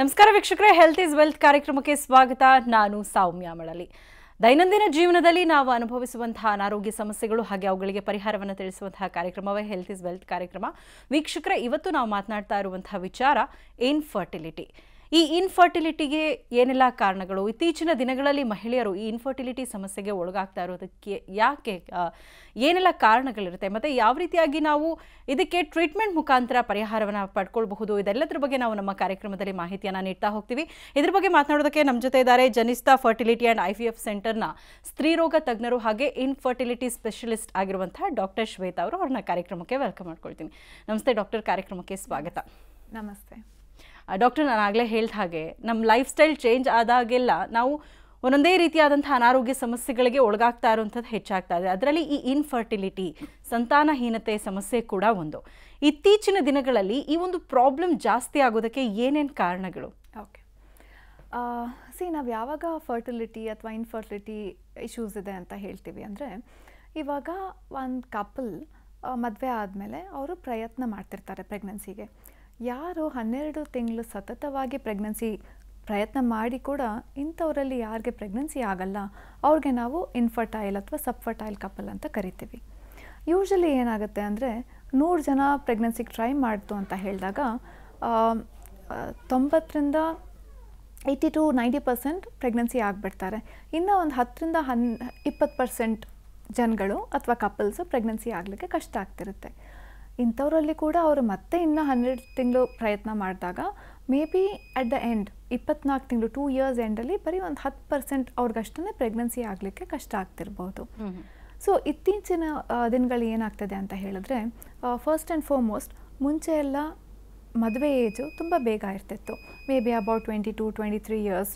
ನಮಸ್ಕಾರ ವೀಕ್ಷಕರೇ health is wealth ಕಾರ್ಯಕ್ರಮಕ್ಕೆ ಸ್ವಾಗತ ನಾನು ಸೌಮ್ಯ ಮಳಲಿ ದೈನಂದಿನ ಜೀವನದಲ್ಲಿ ನಾವು ಅನುಭವಿಸುವಂತಹ ಅನಾರೋಗ್ಯ ಸಮಸ್ಯೆಗಳು ಹಾಗೆ ಅವುಗಳಿಗೆ ಪರಿಹಾರವನ್ನು ತಿಳಿಸುವಂತಹ ಕಾರ್ಯಕ್ರಮವೇ ಹೆಲ್ತ್ ಇಸ್ ವೆಲ್ತ್ ಕಾರ್ಯಕ್ರಮ ವೀಕ್ಷಕರೇ ಇವತ್ತು ನಾವು ಮಾತನಾಡ್ತಾ ಇರುವಂತಹ ವಿಚಾರ ಇನ್ಫರ್ಟಿಲಿಟಿ ಈ ಇನ್ಫರ್ಟಿಲಿಟಿಗೆ ಏನೆಲ್ಲ ಕಾರಣಗಳು ಇತ್ತೀಚಿನ ದಿನಗಳಲ್ಲಿ ಮಹಿಳೆಯರು ಈ ಇನ್ಫರ್ಟಿಲಿಟಿ ಸಮಸ್ಯೆಗೆ ಒಳಗಾಗ್ತಾ ಇರೋದಕ್ಕೆ ಯಾಕೆ ಏನೆಲ್ಲ ಕಾರಣಗಳಿರುತ್ತೆ ಮತ್ತು ಯಾವ ರೀತಿಯಾಗಿ ನಾವು ಇದಕ್ಕೆ ಟ್ರೀಟ್ಮೆಂಟ್ ಮುಖಾಂತರ ಪರಿಹಾರವನ್ನು ಪಡ್ಕೊಳ್ಬಹುದು ಇದೆಲ್ಲದರ ಬಗ್ಗೆ ನಾವು ನಮ್ಮ ಕಾರ್ಯಕ್ರಮದಲ್ಲಿ ಮಾಹಿತಿಯನ್ನು ನೀಡ್ತಾ ಹೋಗ್ತೀವಿ ಇದ್ರ ಬಗ್ಗೆ ಮಾತನಾಡೋದಕ್ಕೆ ನಮ್ಮ ಜೊತೆ ಇದ್ದಾರೆ ಜನಿಸ್ತಾ fertility and I V F ಸೆಂಟರ್ನ ಸ್ತ್ರೀರೋಗ ತಜ್ಞರು ಹಾಗೆ ಇನ್ಫರ್ಟಿಲಿಟಿ ಸ್ಪೆಷಲಿಸ್ಟ್ ಆಗಿರುವಂತಹ ಡಾಕ್ಟರ್ ಶ್ವೇತಾ ಅವರು ಅವ್ರನ್ನ ಕಾರ್ಯಕ್ರಮಕ್ಕೆ ವೆಲ್ಕಮ್ ಮಾಡ್ಕೊಳ್ತೀನಿ ನಮಸ್ತೆ ಡಾಕ್ಟರ್ ಕಾರ್ಯಕ್ರಮಕ್ಕೆ ಸ್ವಾಗತ ನಮಸ್ತೆ ಡಾಕ್ಟರ್ ನಾನು ಆಗಲೇ ಹೇಳ್ದ ಹಾಗೆ ನಮ್ಮ ಲೈಫ್ ಸ್ಟೈಲ್ ಚೇಂಜ್ ಆದಾಗೆಲ್ಲ ನಾವು ಒಂದೊಂದೇ ರೀತಿಯಾದಂಥ ಅನಾರೋಗ್ಯ ಸಮಸ್ಯೆಗಳಿಗೆ ಒಳಗಾಗ್ತಾ ಇರುವಂಥದ್ದು ಹೆಚ್ಚಾಗ್ತಾ ಇದೆ ಅದರಲ್ಲಿ ಈ ಇನ್ಫರ್ಟಿಲಿಟಿ ಸಂತಾನಹೀನತೆ ಸಮಸ್ಯೆ ಕೂಡ ಒಂದು ಇತ್ತೀಚಿನ ದಿನಗಳಲ್ಲಿ ಈ ಒಂದು ಪ್ರಾಬ್ಲಮ್ ಜಾಸ್ತಿ ಆಗೋದಕ್ಕೆ ಏನೇನು ಕಾರಣಗಳು ಓಕೆ ಸಿ ನಾವು ಯಾವಾಗ ಫರ್ಟಿಲಿಟಿ ಅಥವಾ ಇನ್ಫರ್ಟಿಲಿಟಿ ಇಶ್ಯೂಸ್ ಇದೆ ಅಂತ ಹೇಳ್ತೀವಿ ಅಂದರೆ ಇವಾಗ ಒಂದು ಕಪಲ್ ಮದುವೆ ಆದಮೇಲೆ ಅವರು ಪ್ರಯತ್ನ ಮಾಡ್ತಿರ್ತಾರೆ ಪ್ರೆಗ್ನೆನ್ಸಿಗೆ ಯಾರು ಹನ್ನೆರಡು ತಿಂಗಳು ಸತತವಾಗಿ ಪ್ರೆಗ್ನೆನ್ಸಿ ಪ್ರಯತ್ನ ಮಾಡಿ ಕೂಡ ಇಂಥವರಲ್ಲಿ ಯಾರಿಗೆ ಪ್ರೆಗ್ನೆನ್ಸಿ ಆಗಲ್ಲ ಅವ್ರಿಗೆ ನಾವು ಇನ್ಫರ್ಟೈಲ್ ಅಥವಾ ಸಬ್ಫರ್ಟೈಲ್ ಕಪಲ್ ಅಂತ ಕರಿತೀವಿ ಯೂಶಲಿ ಏನಾಗುತ್ತೆ ಅಂದರೆ ನೂರು ಜನ ಪ್ರೆಗ್ನೆನ್ಸಿಗೆ ಟ್ರೈ ಮಾಡ್ತು ಅಂತ ಹೇಳಿದಾಗ ತೊಂಬತ್ತರಿಂದ eighty to ninety percent pregnancy ಆಗಿಬಿಡ್ತಾರೆ ಇನ್ನು ಒಂದು ಹತ್ತರಿಂದ ಹನ್ ಇಪ್ಪತ್ತು ಪರ್ಸೆಂಟ್ ಜನಗಳು ಅಥವಾ ಕಪಲ್ಸು ಪ್ರೆಗ್ನೆನ್ಸಿ ಆಗಲಿಕ್ಕೆ ಕಷ್ಟ ಆಗ್ತಿರುತ್ತೆ ಇಂಥವರಲ್ಲಿ ಕೂಡ ಅವರು ಮತ್ತೆ ಇನ್ನೂ ಹನ್ನೆರಡು ತಿಂಗಳು ಪ್ರಯತ್ನ ಮಾಡಿದಾಗ may be at the end ಇಪ್ಪತ್ನಾಲ್ಕು ತಿಂಗಳು ಟೂ ಇಯರ್ಸ್ ಎಂಡಲ್ಲಿ ಬರೀ ಒಂದು ಹತ್ತು ಪರ್ಸೆಂಟ್ ಅವ್ರಿಗಷ್ಟೇ ಪ್ರೆಗ್ನೆನ್ಸಿ ಆಗಲಿಕ್ಕೆ ಕಷ್ಟ ಆಗ್ತಿರ್ಬೋದು ಸೊ ಇತ್ತೀಚಿನ ದಿನಗಳು ಏನಾಗ್ತದೆ ಅಂತ ಹೇಳಿದ್ರೆ ಫಸ್ಟ್ ಆ್ಯಂಡ್ ಫಾರ್ಮೋಸ್ಟ್ ಮುಂಚೆ ಎಲ್ಲ ಮದುವೆ ಏಜು ತುಂಬ ಬೇಗ ಇರ್ತಿತ್ತು may be about twenty two twenty three years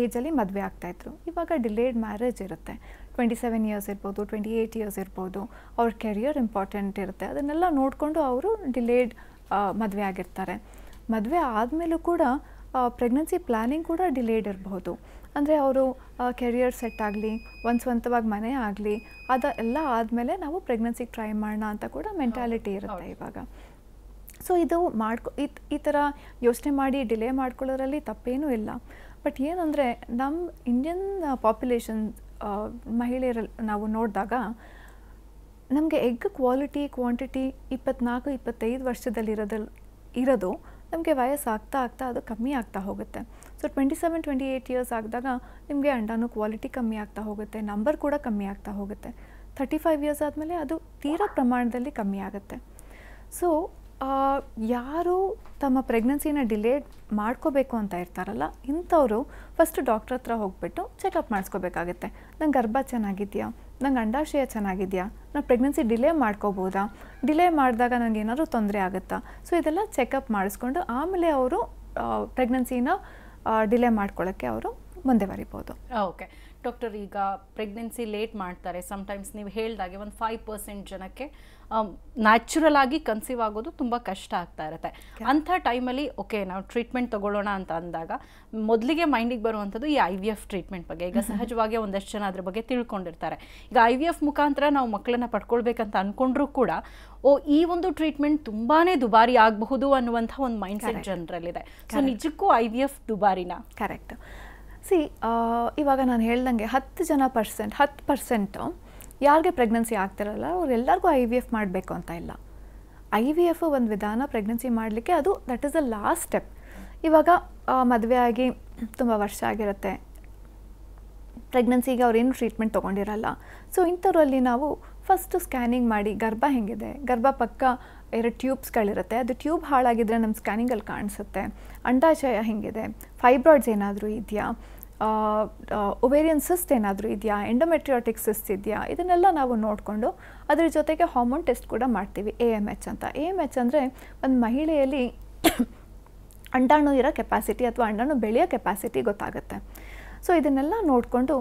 ಏಜಲ್ಲಿ ಮದುವೆ ಆಗ್ತಾಯಿದ್ರು ಇವಾಗ ಡಿಲೇಡ್ ಮ್ಯಾರೇಜ್ ಇರುತ್ತೆ ಟ್ವೆಂಟಿ ಸೆವೆನ್ ಇಯರ್ಸ್ ಇರ್ಬೋದು ಟ್ವೆಂಟಿ ಏಯ್ಟ್ ಇಯರ್ಸ್ ಇರ್ಬೋದು ಅವ್ರ ಕೆರಿಯರ್ ಇಂಪಾರ್ಟೆಂಟ್ ಇರುತ್ತೆ ಅದನ್ನೆಲ್ಲ ನೋಡಿಕೊಂಡು ಅವರು ಡಿಲೇಡ್ ಮದುವೆ ಆಗಿರ್ತಾರೆ ಮದುವೆ ಆದಮೇಲೂ ಕೂಡ ಪ್ರೆಗ್ನೆನ್ಸಿ ಪ್ಲ್ಯಾನಿಂಗ್ ಕೂಡ ಡಿಲೇಡ್ ಇರಬಹುದು ಅಂದರೆ ಅವರು ಕೆರಿಯರ್ ಸೆಟ್ ಆಗಲಿ ಒಂದು ಸ್ವಂತವಾಗಿ ಮನೆ ಆಗಲಿ ಅದ ಎಲ್ಲ ಆದಮೇಲೆ ನಾವು ಪ್ರೆಗ್ನೆನ್ಸಿಗೆ ಟ್ರೈ ಮಾಡೋಣ ಅಂತ ಕೂಡ ಮೆಂಟಾಲಿಟಿ ಇರುತ್ತೆ ಇವಾಗ ಸೊ ಇದು ಮಾಡ್ಕೊ ಈ ಈ ಥರ ಯೋಚನೆ ಮಾಡಿ ಡಿಲೇ ಮಾಡ್ಕೊಳ್ಳೋರಲ್ಲಿ ತಪ್ಪೇನೂ ಇಲ್ಲ ಬಟ್ ಏನಂದರೆ ನಮ್ಮ ಇಂಡಿಯನ್ ಪಾಪ್ಯುಲೇಷನ್ uh, uh, ಮಹಿಳೆಯರಲ್ಲಿ ನಾವು ನೋಡಿದಾಗ ನಮಗೆ ಎಗ್ ಕ್ವಾಲಿಟಿ ಕ್ವಾಂಟಿಟಿ ಇಪ್ಪತ್ನಾಲ್ಕು ಇಪ್ಪತ್ತೈದು ವರ್ಷದಲ್ಲಿ ಇರೋದು ನಮಗೆ ವಯಸ್ಸಾಗ್ತಾ ಆಗ್ತಾ ಅದು ಕಮ್ಮಿ ಆಗ್ತಾ ಹೋಗುತ್ತೆ so twenty seven twenty eight years ಆಗಿದಾಗ ನಿಮಗೆ ಅಂಡಾನು ಕ್ವಾಲಿಟಿ ಕಮ್ಮಿ ಆಗ್ತಾ ಹೋಗುತ್ತೆ ನಂಬರ್ ಕೂಡ ಕಮ್ಮಿ ಆಗ್ತಾ ಹೋಗುತ್ತೆ ಥರ್ಟಿ ಫೈವ್ ಇಯರ್ಸ್ ಆದಮೇಲೆ ಅದು ತೀರಾ ಪ್ರಮಾಣದಲ್ಲಿ ಕಮ್ಮಿ ಆಗುತ್ತೆ ಸೊ ಯಾರು ತಮ್ಮ ಪ್ರೆಗ್ನೆನ್ಸಿನ ಡಿಲೇ ಮಾಡ್ಕೋಬೇಕು ಅಂತ ಇರ್ತಾರಲ್ಲ ಇಂಥವರು ಫಸ್ಟ್ ಡಾಕ್ಟ್ರ್ ಹತ್ರ ಹೋಗ್ಬಿಟ್ಟು ಚೆಕಪ್ ಮಾಡಿಸ್ಕೋಬೇಕಾಗತ್ತೆ ನಂಗೆ ಗರ್ಭ ಚೆನ್ನಾಗಿದೆಯಾ ನಂಗೆ ಅಂಡಾಶಯ ಚೆನ್ನಾಗಿದೆಯಾ ನಾನು ಪ್ರೆಗ್ನೆನ್ಸಿ ಡಿಲೇ ಮಾಡ್ಕೋಬೋದಾ ಡಿಲೇ ಮಾಡಿದಾಗ ನನಗೆ ಏನಾದರೂ ತೊಂದರೆ ಆಗುತ್ತಾ ಸೊ ಇದೆಲ್ಲ ಚೆಕಪ್ ಮಾಡಿಸ್ಕೊಂಡು ಆಮೇಲೆ ಅವರು ಪ್ರೆಗ್ನೆನ್ಸಿನ ಡಿಲೇ ಮಾಡ್ಕೊಳ್ಳೋಕ್ಕೆ ಅವರು ಮುಂದೆ ಬರಿಬೋದು ಓಕೆ ಡಾಕ್ಟರ್ ಈಗ ಪ್ರೆಗ್ನೆನ್ಸಿ ಲೇಟ್ ಮಾಡ್ತಾರೆ ಸಮ್ಟೈಮ್ಸ್ ನೀವು ಹೇಳಿದಾಗೆ ಒಂದು ಫೈವ್ ಪರ್ಸೆಂಟ್ ಜನಕ್ಕೆ ನ್ಯಾಚುರಲ್ um, ಆಗಿ ಕನ್ಸೀವ್ ಆಗೋದು ತುಂಬ ಕಷ್ಟ ಆಗ್ತಾ ಇರುತ್ತೆ ಅಂಥ ಟೈಮಲ್ಲಿ ಓಕೆ ನಾವು ಟ್ರೀಟ್ಮೆಂಟ್ ತಗೊಳ್ಳೋಣ ಅಂತ ಅಂದಾಗ ಮೊದಲಿಗೆ ಮೈಂಡಿಗೆ ಬರುವಂಥದ್ದು ಈ ಐ ವಿ ಎಫ್ ಟ್ರೀಟ್ಮೆಂಟ್ ಬಗ್ಗೆ ಈಗ mm-hmm. ಸಹಜವಾಗಿ ಒಂದಷ್ಟು ಜನ ಅದ್ರ ಬಗ್ಗೆ ತಿಳ್ಕೊಂಡಿರ್ತಾರೆ ಈಗ ಐ ವಿ ಎಫ್ ಮುಖಾಂತರ ನಾವು ಮಕ್ಕಳನ್ನ ಪಡ್ಕೊಳ್ಬೇಕಂತ ಅಂದ್ಕೊಂಡ್ರೂ ಕೂಡ ಓ ಈ ಒಂದು ಟ್ರೀಟ್ಮೆಂಟ್ ತುಂಬಾ ದುಬಾರಿ ಆಗಬಹುದು ಅನ್ನುವಂಥ ಒಂದು ಮೈಂಡ್ಸೆಟ್ ಜನರಲ್ಲಿದೆ ಸೊ ನಿಜಕ್ಕೂ ಐ ವಿ ಎಫ್ ದುಬಾರಿನ ಕರೆಕ್ಟ್ ಸಿ ಇವಾಗ ನಾನು ಹೇಳ್ದಂಗೆ ಹತ್ತು ಜನ ಪರ್ಸೆಂಟ್ ಹತ್ತು ಪರ್ಸೆಂಟು ಯಾರಿಗೆ ಪ್ರೆಗ್ನೆನ್ಸಿ ಆಗ್ತಿರಲ್ಲ ಅವರೆಲ್ಲರಿಗೂ ಐ ವಿ ಎಫ್ ಮಾಡಬೇಕು ಅಂತ ಇಲ್ಲ ಐ ವಿ ಎಫ್ ಒಂದು ವಿಧಾನ ಪ್ರೆಗ್ನೆನ್ಸಿ ಮಾಡಲಿಕ್ಕೆ ಅದು that is a last step ಇವಾಗ ಮದುವೆ ಆಗಿ ತುಂಬ ವರ್ಷ ಆಗಿರುತ್ತೆ ಪ್ರೆಗ್ನೆನ್ಸಿಗೆ ಅವ್ರೇನು ಟ್ರೀಟ್ಮೆಂಟ್ ತೊಗೊಂಡಿರಲ್ಲ ಸೊ ಇಂಥವ್ರಲ್ಲಿ ನಾವು ಫಸ್ಟು ಸ್ಕ್ಯಾನಿಂಗ್ ಮಾಡಿ ಗರ್ಭ ಹೆಂಗಿದೆ ಗರ್ಭ ಪಕ್ಕ ಎರಡು ಟ್ಯೂಬ್ಸ್ಗಳಿರುತ್ತೆ ಅದು ಟ್ಯೂಬ್ ಹಾಳಾಗಿದ್ದರೆ ನಮ್ಮ ಸ್ಕ್ಯಾನಿಂಗಲ್ಲಿ ಕಾಣಿಸುತ್ತೆ ಅಂಡಾಶಯ ಹೆಂಗಿದೆ ಫೈಬ್ರಾಯ್ಡ್ಸ್ ಏನಾದರೂ ಇದೆಯಾ ಒವೇರಿಯನ್ ಸಿಸ್ಟ್ ಏನಾದರೂ ಇದೆಯಾ ಎಂಡೊಮೆಟ್ರಿಯೋಟಿಕ್ ಸಿಸ್ಟ್ ಇದೆಯಾ ಇದನ್ನೆಲ್ಲ ನಾವು ನೋಡಿಕೊಂಡು ಅದರ ಜೊತೆಗೆ ಹಾರ್ಮೋನ್ ಟೆಸ್ಟ್ ಕೂಡ ಮಾಡ್ತೀವಿ ಎ ಎಮ್ ಎಚ್ ಅಂತ ಎ ಎಮ್ ಎಚ್ ಅಂದರೆ ಒಂದು ಮಹಿಳೆಯಲ್ಲಿ ಅಂಡಾಣು ಇರೋ ಕೆಪಾಸಿಟಿ ಅಥವಾ ಅಂಡಾಣು ಬೆಳೆಯೋ ಕೆಪಾಸಿಟಿ ಗೊತ್ತಾಗುತ್ತೆ ಸೊ ಇದನ್ನೆಲ್ಲ ನೋಡಿಕೊಂಡು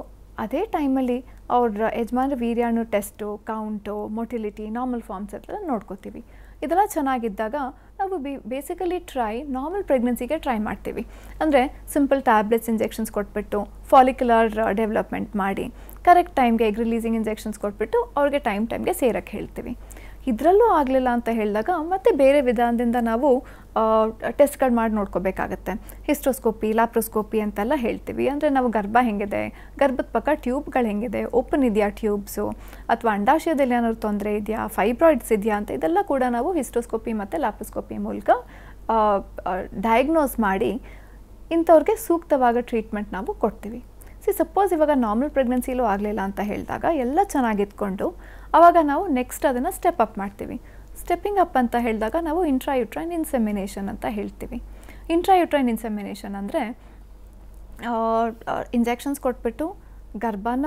ಅದೇ ಟೈಮಲ್ಲಿ ಅವ್ರ ಯಜಮಾನ್ರ ವೀರ್ಯಾಣು test count motility normal forms ಎಲ್ಲ ನೋಡ್ಕೋತೀವಿ ಇದೆಲ್ಲ ಚೆನ್ನಾಗಿದ್ದಾಗ ನಾವು ಬಿ ಬೇಸಿಕಲಿ ಟ್ರೈ ನಾರ್ಮಲ್ ಪ್ರೆಗ್ನೆನ್ಸಿಗೆ ಟ್ರೈ ಮಾಡ್ತೀವಿ ಅಂದರೆ ಸಿಂಪಲ್ ಟ್ಯಾಬ್ಲೆಟ್ಸ್ ಇಂಜೆಕ್ಷನ್ಸ್ ಕೊಟ್ಬಿಟ್ಟು ಫಾಲಿಕ್ಯುಲರ್ ಡೆವಲಪ್ಮೆಂಟ್ uh, ಮಾಡಿ ಕರೆಕ್ಟ್ ಟೈಮ್ಗೆ ಎಗ್ ರಿಲೀಸಿಂಗ್ ಇಂಜೆಕ್ಷನ್ಸ್ ಕೊಟ್ಬಿಟ್ಟು ಅವ್ರಿಗೆ ಟೈಮ್ ಟೈಮ್ಗೆ ಸೇರೋಕ್ಕೆ ಹೇಳ್ತೀವಿ ಇದರಲ್ಲೂ ಆಗಲಿಲ್ಲ ಅಂತ ಹೇಳಿದಾಗ ಮತ್ತೆ ಬೇರೆ ವಿಧಾನದಿಂದ ನಾವು ಟೆಸ್ಟ್ಗಳು ಮಾಡಿ ನೋಡ್ಕೋಬೇಕಾಗತ್ತೆ ಹಿಸ್ಟ್ರೋಸ್ಕೋಪಿ ಲಾಪ್ರೋಸ್ಕೋಪಿ ಅಂತೆಲ್ಲ ಹೇಳ್ತೀವಿ ಅಂದರೆ ನಾವು ಗರ್ಭ ಹೆಂಗಿದೆ ಗರ್ಭದ ಪಕ್ಕ ಟ್ಯೂಬ್ಗಳು ಹೆಂಗಿದೆ ಓಪನ್ ಇದೆಯಾ ಟ್ಯೂಬ್ಸು ಅಥವಾ ಅಂಡಾಶಯದಲ್ಲಿ ಏನಾದ್ರು ತೊಂದರೆ ಇದೆಯಾ ಫೈಬ್ರಾಯ್ಡ್ಸ್ ಇದೆಯಾ ಅಂತ ಇದೆಲ್ಲ ಕೂಡ ನಾವು ಹಿಸ್ಟ್ರೋಸ್ಕೋಪಿ ಮತ್ತು ಲ್ಯಾಪ್ರೋಸ್ಕೋಪಿ ಮೂಲಕ ಡಯಾಗ್ನೋಸ್ ಮಾಡಿ ಇಂಥವ್ರಿಗೆ ಸೂಕ್ತವಾದ ಟ್ರೀಟ್ಮೆಂಟ್ ನಾವು ಕೊಡ್ತೀವಿ ಸಿ ಸಪೋಸ್ ಇವಾಗ ನಾರ್ಮಲ್ ಪ್ರೆಗ್ನೆನ್ಸಿಲೂ ಆಗಲಿಲ್ಲ ಅಂತ ಹೇಳಿದಾಗ ಎಲ್ಲ ಚೆನ್ನಾಗಿದ್ಕೊಂಡು ಆವಾಗ ನಾವು ನೆಕ್ಸ್ಟ್ ಅದನ್ನು ಸ್ಟೆಪ್ ಅಪ್ ಮಾಡ್ತೀವಿ ಸ್ಟೆಪ್ಪಿಂಗ್ ಅಪ್ ಅಂತ ಹೇಳಿದಾಗ ನಾವು ಇಂಟ್ರಾಯುಟ್ರೈನ್ ಇನ್ಸೆಮಿನೇಷನ್ ಅಂತ ಹೇಳ್ತೀವಿ ಇಂಟ್ರಾಯುಟ್ರೈನ್ ಇನ್ಸೆಮಿನೇಷನ್ ಅಂದರೆ ಇಂಜೆಕ್ಷನ್ಸ್ ಕೊಟ್ಬಿಟ್ಟು ಗರ್ಭನ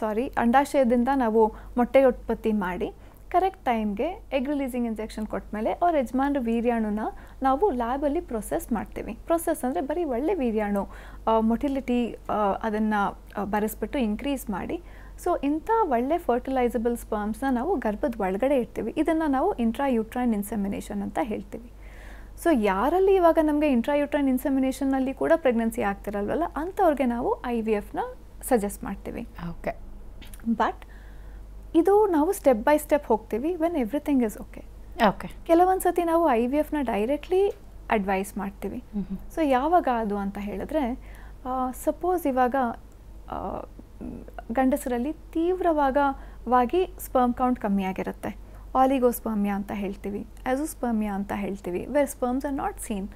ಸಾರಿ ಅಂಡಾಶಯದಿಂದ ನಾವು ಮೊಟ್ಟೆ ಉತ್ಪತ್ತಿ ಮಾಡಿ ಕರೆಕ್ಟ್ ಟೈಮ್ಗೆ ಎಗ್ ರಿಲೀಸಿಂಗ್ ಇಂಜೆಕ್ಷನ್ ಕೊಟ್ಟಮೇಲೆ ಅವ್ರ ಯಜಮಾನ್ರ ವೀರ್ಯಾಣುನ ನಾವು ಲ್ಯಾಬಲ್ಲಿ ಪ್ರೊಸೆಸ್ ಮಾಡ್ತೀವಿ ಪ್ರೊಸೆಸ್ ಅಂದರೆ ಬರೀ ಒಳ್ಳೆ ವೀರ್ಯಾಣು ಮೊಟಿಲಿಟಿ ಅದನ್ನು ಬರೆಸ್ಬಿಟ್ಟು ಇನ್ಕ್ರೀಸ್ ಮಾಡಿ ಸೊ ಇಂಥ ಒಳ್ಳೆ ಫರ್ಟಿಲೈಸಬಲ್ ಸ್ಪರ್ಮ್ಸ್ನ ನಾವು ಗರ್ಭದ ಒಳಗಡೆ ಇರ್ತೀವಿ ಇದನ್ನು ನಾವು ಇಂಟ್ರಾ ಯುಟ್ರೈನ್ ಇನ್ಸೆಮಿನೇಷನ್ ಅಂತ ಹೇಳ್ತೀವಿ ಸೊ ಯಾರಲ್ಲಿ ಇವಾಗ ನಮಗೆ ಇಂಟ್ರಾ ಯುಟ್ರೈನ್ ಕೂಡ ಪ್ರೆಗ್ನೆನ್ಸಿ ಆಗ್ತಿರಲ್ವಲ್ಲ ಅಂಥವ್ರಿಗೆ ನಾವು ಐ ವಿ ಎಫ್ನ ಸಜೆಸ್ಟ್ ಮಾಡ್ತೀವಿ ಓಕೆ ಬಟ್ ಇದು ನಾವು ಸ್ಟೆಪ್ ಬೈ ಸ್ಟೆಪ್ ಹೋಗ್ತೀವಿ when everything is okay okay ಕೆಲವೊಂದು ಸತಿ ನಾವು ಐ ವಿ ಎಫ್ನ ಡೈರೆಕ್ಟ್ಲಿ ಅಡ್ವೈಸ್ ಮಾಡ್ತೀವಿ ಸೊ ಯಾವಾಗ ಅದು ಅಂತ ಹೇಳಿದ್ರೆ ಸಪೋಸ್ ಇವಾಗ ಗಂಡಸರಲ್ಲಿ ತೀವ್ರವಾಗವಾಗಿ ಸ್ಪರ್ಮ್ ಕೌಂಟ್ ಕಮ್ಮಿ ಆಗಿರುತ್ತೆ ಆಲಿಗೋಸ್ಪರ್ಮಿಯಾ ಅಂತ ಹೇಳ್ತೀವಿ ಸ್ಪರ್ಮಿಯಾ ಅಂತ ಹೇಳ್ತೀವಿ where sperms are not seen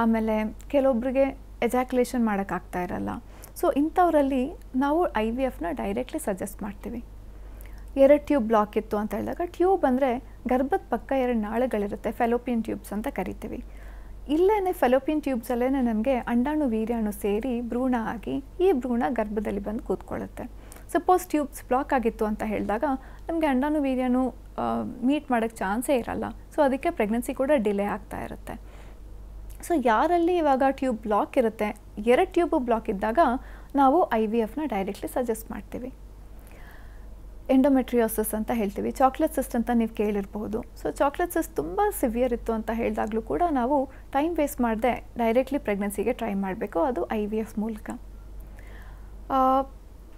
ಆಮೇಲೆ ಕೆಲವೊಬ್ಬರಿಗೆ ಎಜಾಕ್ಯುಲೇಷನ್ ಮಾಡೋಕ್ಕಾಗ್ತಾ ಇರಲ್ಲ ಸೊ ಇಂಥವರಲ್ಲಿ ನಾವು ಐ ವಿ ಎಫ್ನ ಡೈರೆಕ್ಟ್ಲಿ ಸಜೆಸ್ಟ್ ಮಾಡ್ತೀವಿ ಎರಡು ಟ್ಯೂಬ್ ಬ್ಲಾಕ್ ಇತ್ತು ಅಂತ ಹೇಳಿದಾಗ ಟ್ಯೂಬ್ ಅಂದರೆ ಗರ್ಭದ ಪಕ್ಕ ಎರಡು ನಾಳುಗಳಿರುತ್ತೆ ಫೆಲೋಪಿಯನ್ ಟ್ಯೂಬ್ಸ್ ಅಂತ ಕರಿತೀವಿ ಇಲ್ಲೇ ಫೆಲೋಪಿಯನ್ ಟ್ಯೂಬ್ಸಲ್ಲೇ ನಮಗೆ ಅಂಡಾಣು ವೀರ್ಯಾಣು ಸೇರಿ ಭ್ರೂಣ ಆಗಿ ಈ ಭ್ರೂಣ ಗರ್ಭದಲ್ಲಿ ಬಂದು ಕೂತ್ಕೊಳ್ಳುತ್ತೆ ಸಪೋಸ್ ಟ್ಯೂಬ್ಸ್ ಬ್ಲಾಕ್ ಆಗಿತ್ತು ಅಂತ ಹೇಳಿದಾಗ ನಮಗೆ ಅಂಡಾನು ವೀರ್ಯನು ಮೀಟ್ ಮಾಡೋಕ್ಕೆ ಚಾನ್ಸೇ ಇರಲ್ಲ ಸೊ ಅದಕ್ಕೆ ಪ್ರೆಗ್ನೆನ್ಸಿ ಕೂಡ ಡಿಲೇ ಆಗ್ತಾ ಇರುತ್ತೆ ಸೊ ಯಾರಲ್ಲಿ ಇವಾಗ ಟ್ಯೂಬ್ ಬ್ಲಾಕ್ ಇರುತ್ತೆ ಎರಡು ಟ್ಯೂಬು ಬ್ಲಾಕ್ ಇದ್ದಾಗ ನಾವು ಐ ವಿ ಎಫ್ನ ಡೈರೆಕ್ಟ್ಲಿ ಸಜೆಸ್ಟ್ ಮಾಡ್ತೀವಿ ಎಂಡೋಮೆಟ್ರಿಯೋಸಸ್ ಅಂತ ಹೇಳ್ತೀವಿ ಚಾಕ್ಲೇಟ್ ಸಿಸ್ಟ್ ಅಂತ ನೀವು ಕೇಳಿರ್ಬೋದು ಸೊ ಚಾಕ್ಲೇಟ್ ಸಿಸ್ಟ್ ತುಂಬ ಸಿವಿಯರ್ ಇತ್ತು ಅಂತ ಹೇಳಿದಾಗಲೂ ಕೂಡ ನಾವು ಟೈಮ್ ವೇಸ್ಟ್ ಮಾಡದೆ ಡೈರೆಕ್ಟ್ಲಿ ಪ್ರೆಗ್ನೆನ್ಸಿಗೆ ಟ್ರೈ ಮಾಡಬೇಕು ಅದು ಐ ವಿ ಎಫ್ ಮೂಲಕ